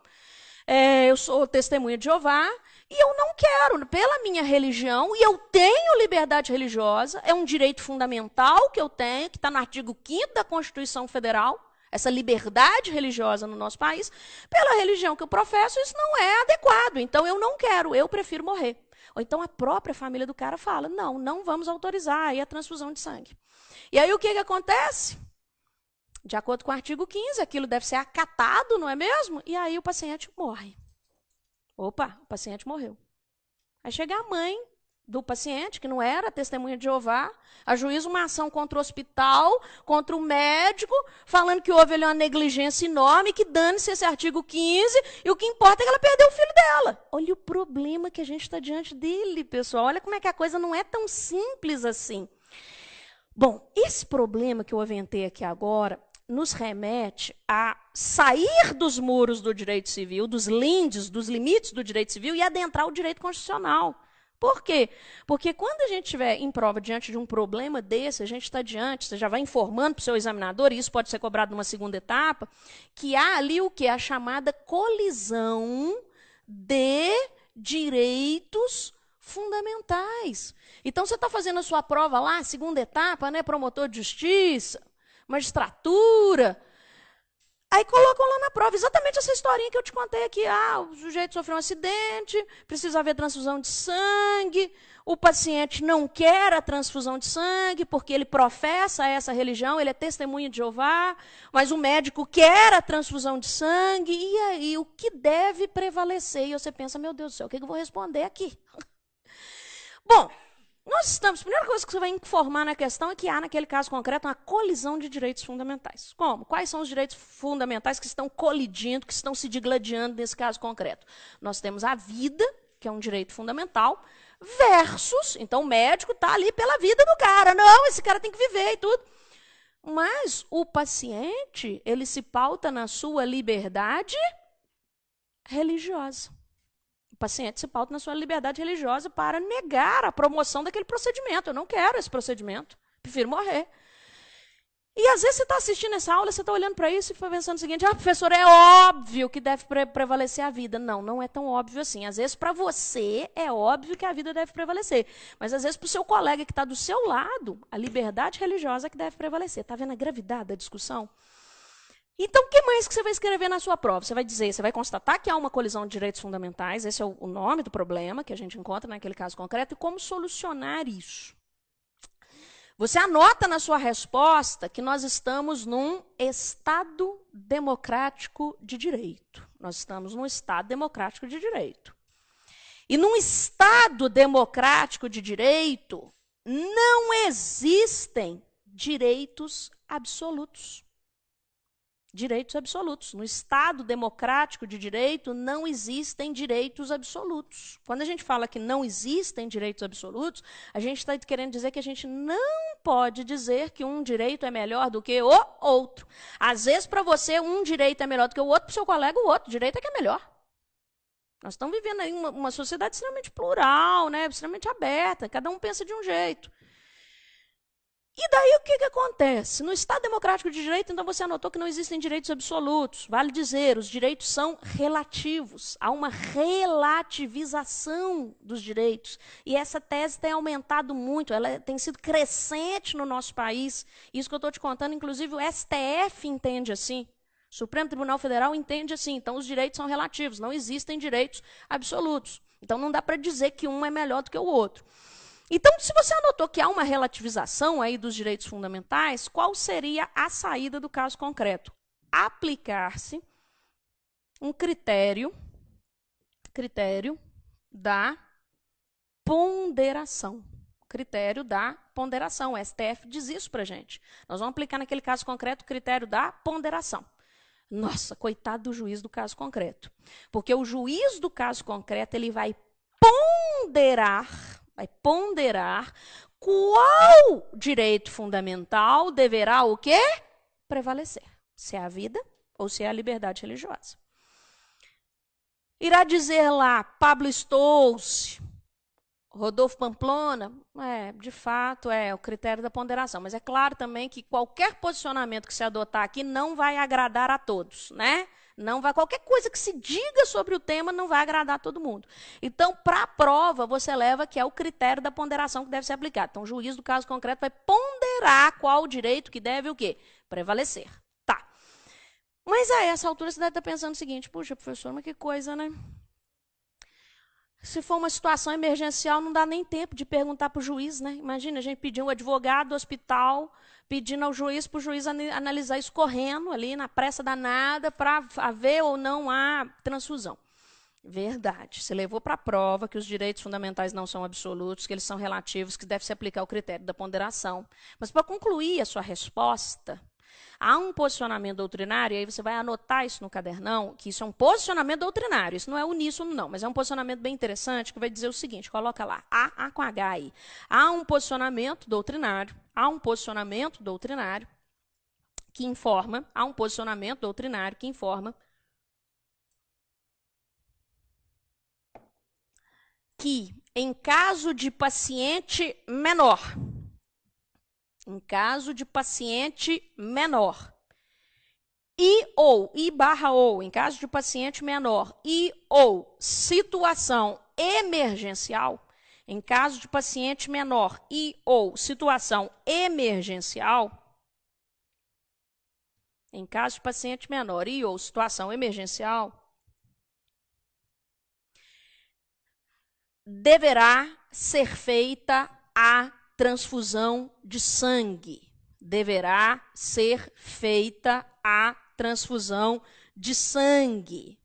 é, eu sou testemunha de Jeová, e eu não quero, pela minha religião, e eu tenho liberdade religiosa, é um direito fundamental que eu tenho, que está no artigo 5 da Constituição Federal essa liberdade religiosa no nosso país, pela religião que eu professo, isso não é adequado. Então eu não quero, eu prefiro morrer. Ou então a própria família do cara fala: não, não vamos autorizar aí a transfusão de sangue. E aí o que, que acontece? De acordo com o artigo 15, aquilo deve ser acatado, não é mesmo? E aí o paciente morre. Opa, o paciente morreu. Aí chega a mãe do paciente, que não era testemunha de Jeová, ajuiza uma ação contra o hospital, contra o médico, falando que houve ali uma negligência enorme, que dane-se esse artigo 15, e o que importa é que ela perdeu o filho dela. Olha o problema que a gente está diante dele, pessoal. Olha como é que a coisa não é tão simples assim. Bom, esse problema que eu aventei aqui agora nos remete a sair dos muros do direito civil, dos lindes, dos limites do direito civil e adentrar o direito constitucional. Por quê? Porque quando a gente estiver em prova diante de um problema desse, a gente está diante, você já vai informando para o seu examinador, e isso pode ser cobrado numa segunda etapa, que há ali o que? A chamada colisão de direitos fundamentais. Então você está fazendo a sua prova lá, segunda etapa, né? Promotor de justiça, magistratura, Aí colocam lá na prova exatamente essa historinha que eu te contei aqui. Ah, o sujeito sofreu um acidente, precisa haver transfusão de sangue, o paciente não quer a transfusão de sangue porque ele professa essa religião, ele é testemunha de Jeová, mas o médico quer a transfusão de sangue, e aí o que deve prevalecer? E você pensa, meu Deus do céu, o que eu vou responder aqui? Bom, nós estamos, a primeira coisa que você vai informar na questão é que há, naquele caso concreto, uma colisão de direitos fundamentais. Como? Quais são os direitos fundamentais que estão colidindo, que estão se digladiando nesse caso concreto? Nós temos a vida, que é um direito fundamental, versus, então o médico está ali pela vida do cara. Não, esse cara tem que viver e tudo. Mas o paciente, ele se pauta na sua liberdade religiosa paciente se pauta na sua liberdade religiosa para negar a promoção daquele procedimento. Eu não quero esse procedimento, prefiro morrer. E às vezes você está assistindo essa aula, você está olhando para isso e foi pensando o seguinte: ah, professor, é óbvio que deve pre prevalecer a vida. Não, não é tão óbvio assim. Às vezes, para você, é óbvio que a vida deve prevalecer. Mas às vezes, para o seu colega que está do seu lado, a liberdade religiosa é que deve prevalecer. Está vendo a gravidade da discussão? Então, o que mais que você vai escrever na sua prova? Você vai dizer, você vai constatar que há uma colisão de direitos fundamentais, esse é o nome do problema que a gente encontra naquele caso concreto, e como solucionar isso. Você anota na sua resposta que nós estamos num Estado democrático de direito. Nós estamos num Estado democrático de direito. E num Estado democrático de direito, não existem direitos absolutos direitos absolutos. No Estado democrático de direito não existem direitos absolutos. Quando a gente fala que não existem direitos absolutos, a gente está querendo dizer que a gente não pode dizer que um direito é melhor do que o outro. Às vezes, para você, um direito é melhor do que o outro, para o seu colega, o outro direito é que é melhor. Nós estamos vivendo aí uma, uma sociedade extremamente plural, né? extremamente aberta, cada um pensa de um jeito. E daí o que, que acontece? No Estado Democrático de Direito, então você anotou que não existem direitos absolutos. Vale dizer, os direitos são relativos. Há uma relativização dos direitos. E essa tese tem aumentado muito, ela tem sido crescente no nosso país. Isso que eu estou te contando, inclusive o STF entende assim. O Supremo Tribunal Federal entende assim. Então os direitos são relativos, não existem direitos absolutos. Então não dá para dizer que um é melhor do que o outro. Então, se você anotou que há uma relativização aí dos direitos fundamentais, qual seria a saída do caso concreto? Aplicar-se um critério critério da ponderação. Critério da ponderação. O STF diz isso para gente. Nós vamos aplicar naquele caso concreto o critério da ponderação. Nossa, coitado do juiz do caso concreto. Porque o juiz do caso concreto ele vai ponderar vai ponderar qual direito fundamental deverá o quê? Prevalecer, se é a vida ou se é a liberdade religiosa. Irá dizer lá, Pablo Stolz, Rodolfo Pamplona, é, de fato, é o critério da ponderação. Mas é claro também que qualquer posicionamento que se adotar aqui não vai agradar a todos, né? Não vai qualquer coisa que se diga sobre o tema não vai agradar todo mundo. Então, para a prova, você leva que é o critério da ponderação que deve ser aplicado. Então, o juiz do caso concreto vai ponderar qual o direito que deve o quê? Prevalecer. Tá. Mas a essa altura você deve estar pensando o seguinte: puxa, professor, mas que coisa, né? Se for uma situação emergencial, não dá nem tempo de perguntar para o juiz, né? Imagina, a gente pediu um advogado do hospital, pedindo ao juiz para o juiz analisar isso correndo ali, na pressa danada, para haver ou não a transfusão. Verdade. Você levou para a prova que os direitos fundamentais não são absolutos, que eles são relativos, que deve se aplicar o critério da ponderação. Mas para concluir a sua resposta, Há um posicionamento doutrinário, e aí você vai anotar isso no cadernão, que isso é um posicionamento doutrinário, isso não é uníssono, não, mas é um posicionamento bem interessante que vai dizer o seguinte: coloca lá, A, A com H aí. Há um posicionamento doutrinário, há um posicionamento doutrinário que informa, há um posicionamento doutrinário que informa que, em caso de paciente menor, em caso de paciente menor. E ou, e barra ou, em caso de paciente menor, e ou situação emergencial, em caso de paciente menor, e ou situação emergencial, em caso de paciente menor e ou situação emergencial, deverá ser feita a transfusão de sangue. Deverá ser feita a transfusão de sangue.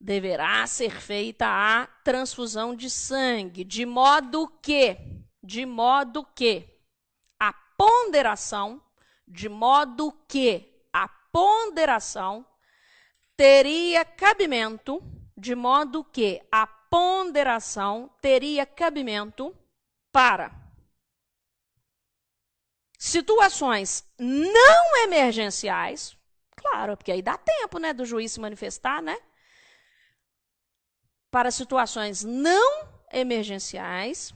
Deverá ser feita a transfusão de sangue, de modo que, de modo que a ponderação, de modo que a ponderação teria cabimento, de modo que a ponderação teria cabimento para situações não emergenciais, claro, porque aí dá tempo, né, do juiz se manifestar, né? Para situações não emergenciais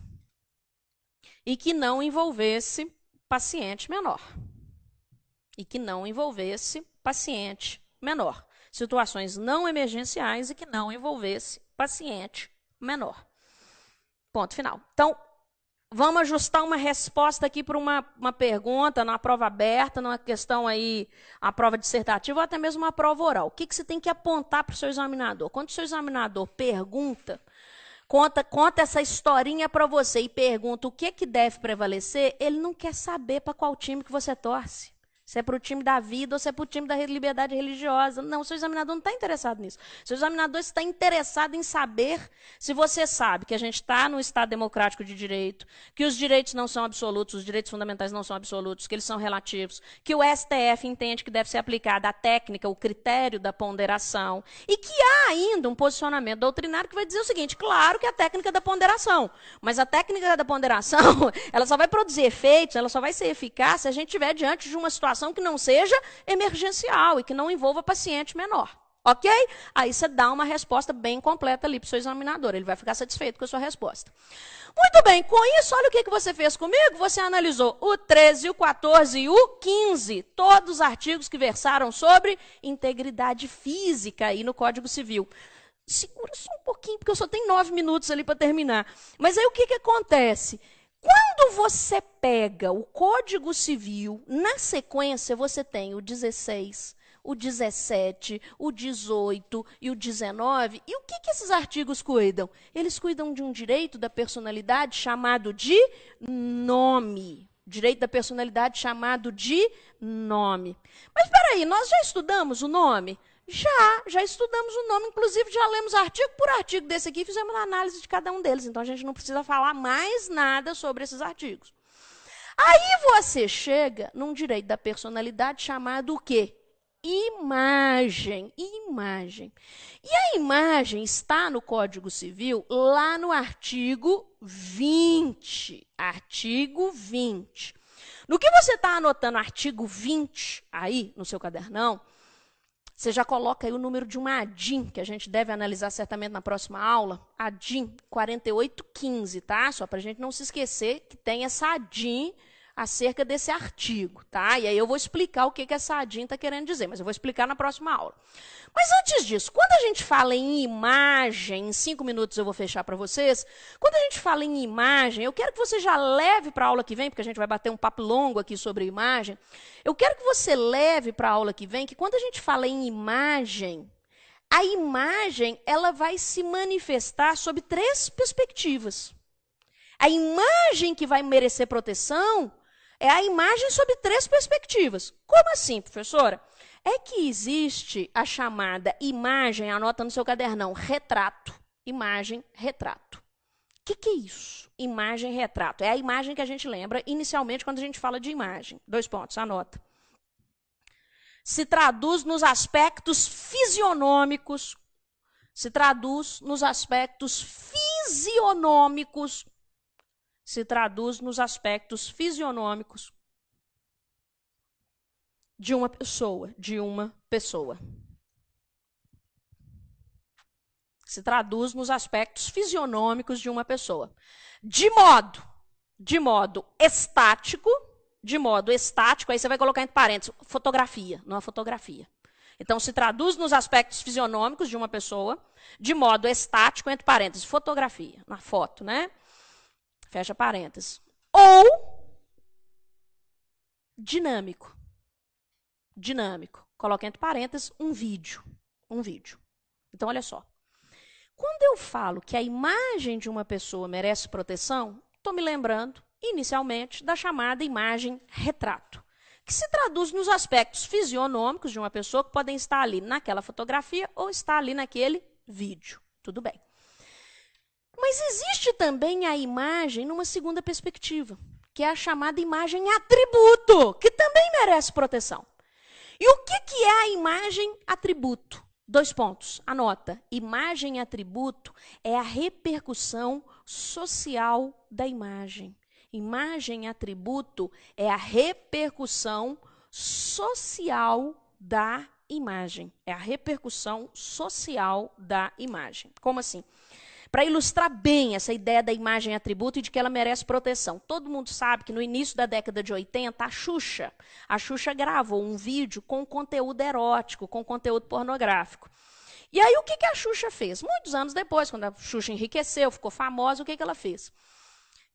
e que não envolvesse paciente menor. E que não envolvesse paciente menor. Situações não emergenciais e que não envolvesse paciente menor. Ponto final. Então, vamos ajustar uma resposta aqui para uma, uma pergunta, numa prova aberta, numa questão aí, a prova dissertativa ou até mesmo uma prova oral. O que, que você tem que apontar para o seu examinador? Quando o seu examinador pergunta, conta, conta essa historinha para você e pergunta o que, que deve prevalecer, ele não quer saber para qual time que você torce. Se é para o time da vida ou se é para o time da liberdade religiosa. Não, o seu examinador não está interessado nisso. o Seu examinador está interessado em saber se você sabe que a gente está no Estado democrático de direito, que os direitos não são absolutos, os direitos fundamentais não são absolutos, que eles são relativos, que o STF entende que deve ser aplicada a técnica, o critério da ponderação, e que há ainda um posicionamento doutrinário que vai dizer o seguinte: claro que é a técnica da ponderação, mas a técnica da ponderação, ela só vai produzir efeitos, ela só vai ser eficaz se a gente estiver diante de uma situação situação que não seja emergencial e que não envolva paciente menor. Ok? Aí você dá uma resposta bem completa ali para o seu examinador. Ele vai ficar satisfeito com a sua resposta. Muito bem, com isso, olha o que, que você fez comigo. Você analisou o 13, o 14 e o 15, todos os artigos que versaram sobre integridade física aí no Código Civil. Segura só um pouquinho, porque eu só tenho nove minutos ali para terminar. Mas aí o que, que acontece? Quando você pega o Código Civil, na sequência você tem o 16, o 17, o 18 e o 19. E o que, que esses artigos cuidam? Eles cuidam de um direito da personalidade chamado de nome. Direito da personalidade chamado de nome. Mas espera aí, nós já estudamos o nome? Já, já estudamos o nome, inclusive já lemos artigo por artigo desse aqui fizemos a análise de cada um deles. Então a gente não precisa falar mais nada sobre esses artigos. Aí você chega num direito da personalidade chamado o quê? Imagem, imagem. E a imagem está no Código Civil lá no artigo 20. Artigo 20. No que você está anotando artigo 20 aí no seu cadernão, você já coloca aí o número de uma ADIM, que a gente deve analisar certamente na próxima aula. ADIM 4815, tá? Só para a gente não se esquecer que tem essa ADIM acerca desse artigo, tá? E aí eu vou explicar o que, que essa ADIN está querendo dizer, mas eu vou explicar na próxima aula. Mas antes disso, quando a gente fala em imagem, em cinco minutos eu vou fechar para vocês, quando a gente fala em imagem, eu quero que você já leve para a aula que vem, porque a gente vai bater um papo longo aqui sobre imagem, eu quero que você leve para a aula que vem que quando a gente fala em imagem, a imagem ela vai se manifestar sob três perspectivas. A imagem que vai merecer proteção é a imagem sob três perspectivas. Como assim, professora? É que existe a chamada imagem, anota no seu cadernão, retrato. Imagem, retrato. O que, que, é isso? Imagem retrato. É a imagem que a gente lembra inicialmente quando a gente fala de imagem. Dois pontos, anota. Se traduz nos aspectos fisionômicos, se traduz nos aspectos fisionômicos se traduz nos aspectos fisionômicos de uma pessoa, de uma pessoa. Se traduz nos aspectos fisionômicos de uma pessoa. De modo, de modo estático, de modo estático, aí você vai colocar entre parênteses, fotografia, não é fotografia. Então, se traduz nos aspectos fisionômicos de uma pessoa, de modo estático, entre parênteses, fotografia, na foto, né? Fecha parênteses. Ou dinâmico. Dinâmico. Coloque entre parênteses um vídeo. Um vídeo. Então, olha só. Quando eu falo que a imagem de uma pessoa merece proteção, estou me lembrando, inicialmente, da chamada imagem retrato, que se traduz nos aspectos fisionômicos de uma pessoa que podem estar ali naquela fotografia ou estar ali naquele vídeo. Tudo bem. Mas existe também a imagem numa segunda perspectiva, que é a chamada imagem atributo, que também merece proteção. E o que, que é a imagem atributo? Dois pontos, anota. Imagem atributo é a repercussão social da imagem. Imagem atributo é a repercussão social da imagem. É a repercussão social da imagem. Como assim? para ilustrar bem essa ideia da imagem atributo e de que ela merece proteção. Todo mundo sabe que no início da década de 80, a Xuxa, a Xuxa gravou um vídeo com conteúdo erótico, com conteúdo pornográfico. E aí o que, a Xuxa fez? Muitos anos depois, quando a Xuxa enriqueceu, ficou famosa, o que, que ela fez?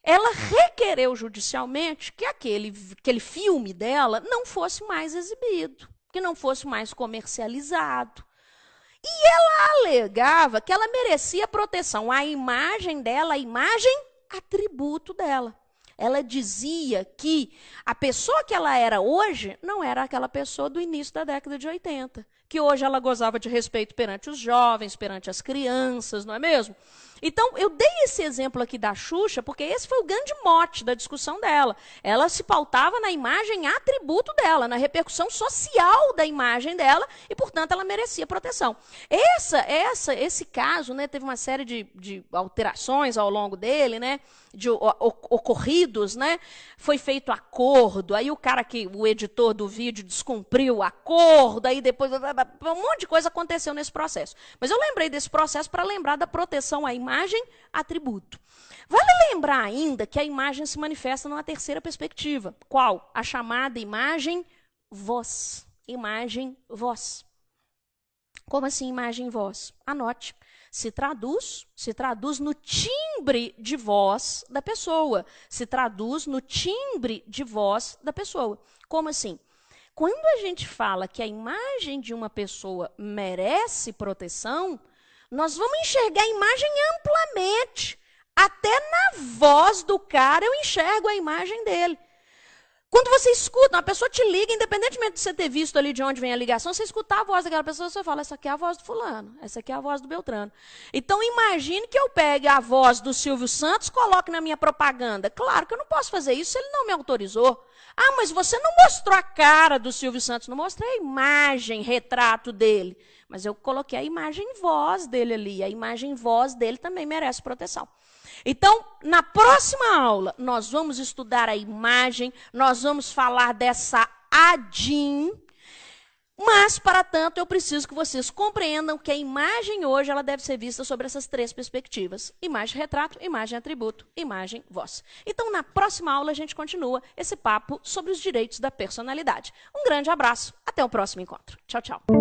Ela requereu judicialmente que aquele, aquele filme dela não fosse mais exibido, que não fosse mais comercializado. E ela alegava que ela merecia proteção. A imagem dela, a imagem, atributo dela. Ela dizia que a pessoa que ela era hoje não era aquela pessoa do início da década de 80. Que hoje ela gozava de respeito perante os jovens, perante as crianças, não é mesmo? Então, eu dei esse exemplo aqui da Xuxa, porque esse foi o grande mote da discussão dela. Ela se pautava na imagem atributo dela, na repercussão social da imagem dela, e, portanto, ela merecia proteção. Essa, essa, esse caso né, teve uma série de, de alterações ao longo dele, né? de o, ocorridos, né? Foi feito acordo, aí o cara que, o editor do vídeo descumpriu o acordo, aí depois, um monte de coisa aconteceu nesse processo. Mas eu lembrei desse processo para lembrar da proteção à imagem, atributo. Vale lembrar ainda que a imagem se manifesta numa terceira perspectiva. Qual? A chamada imagem voz. Imagem voz. Como assim imagem voz? Anote se traduz, se traduz no timbre de voz da pessoa, se traduz no timbre de voz da pessoa. Como assim? Quando a gente fala que a imagem de uma pessoa merece proteção, nós vamos enxergar a imagem amplamente. Até na voz do cara eu enxergo a imagem dele. Quando você escuta, uma pessoa te liga, independentemente de você ter visto ali de onde vem a ligação, você escutar a voz daquela pessoa, você fala, essa aqui é a voz do fulano, essa aqui é a voz do Beltrano. Então imagine que eu pegue a voz do Silvio Santos, coloque na minha propaganda. Claro que eu não posso fazer isso se ele não me autorizou. Ah, mas você não mostrou a cara do Silvio Santos, não mostrei a imagem, retrato dele. Mas eu coloquei a imagem voz dele ali, a imagem voz dele também merece proteção. Então, na próxima aula, nós vamos estudar a imagem, nós vamos falar dessa ADIM, mas, para tanto, eu preciso que vocês compreendam que a imagem hoje ela deve ser vista sobre essas três perspectivas: imagem retrato, imagem atributo, imagem voz. Então, na próxima aula, a gente continua esse papo sobre os direitos da personalidade. Um grande abraço, até o próximo encontro. Tchau, tchau.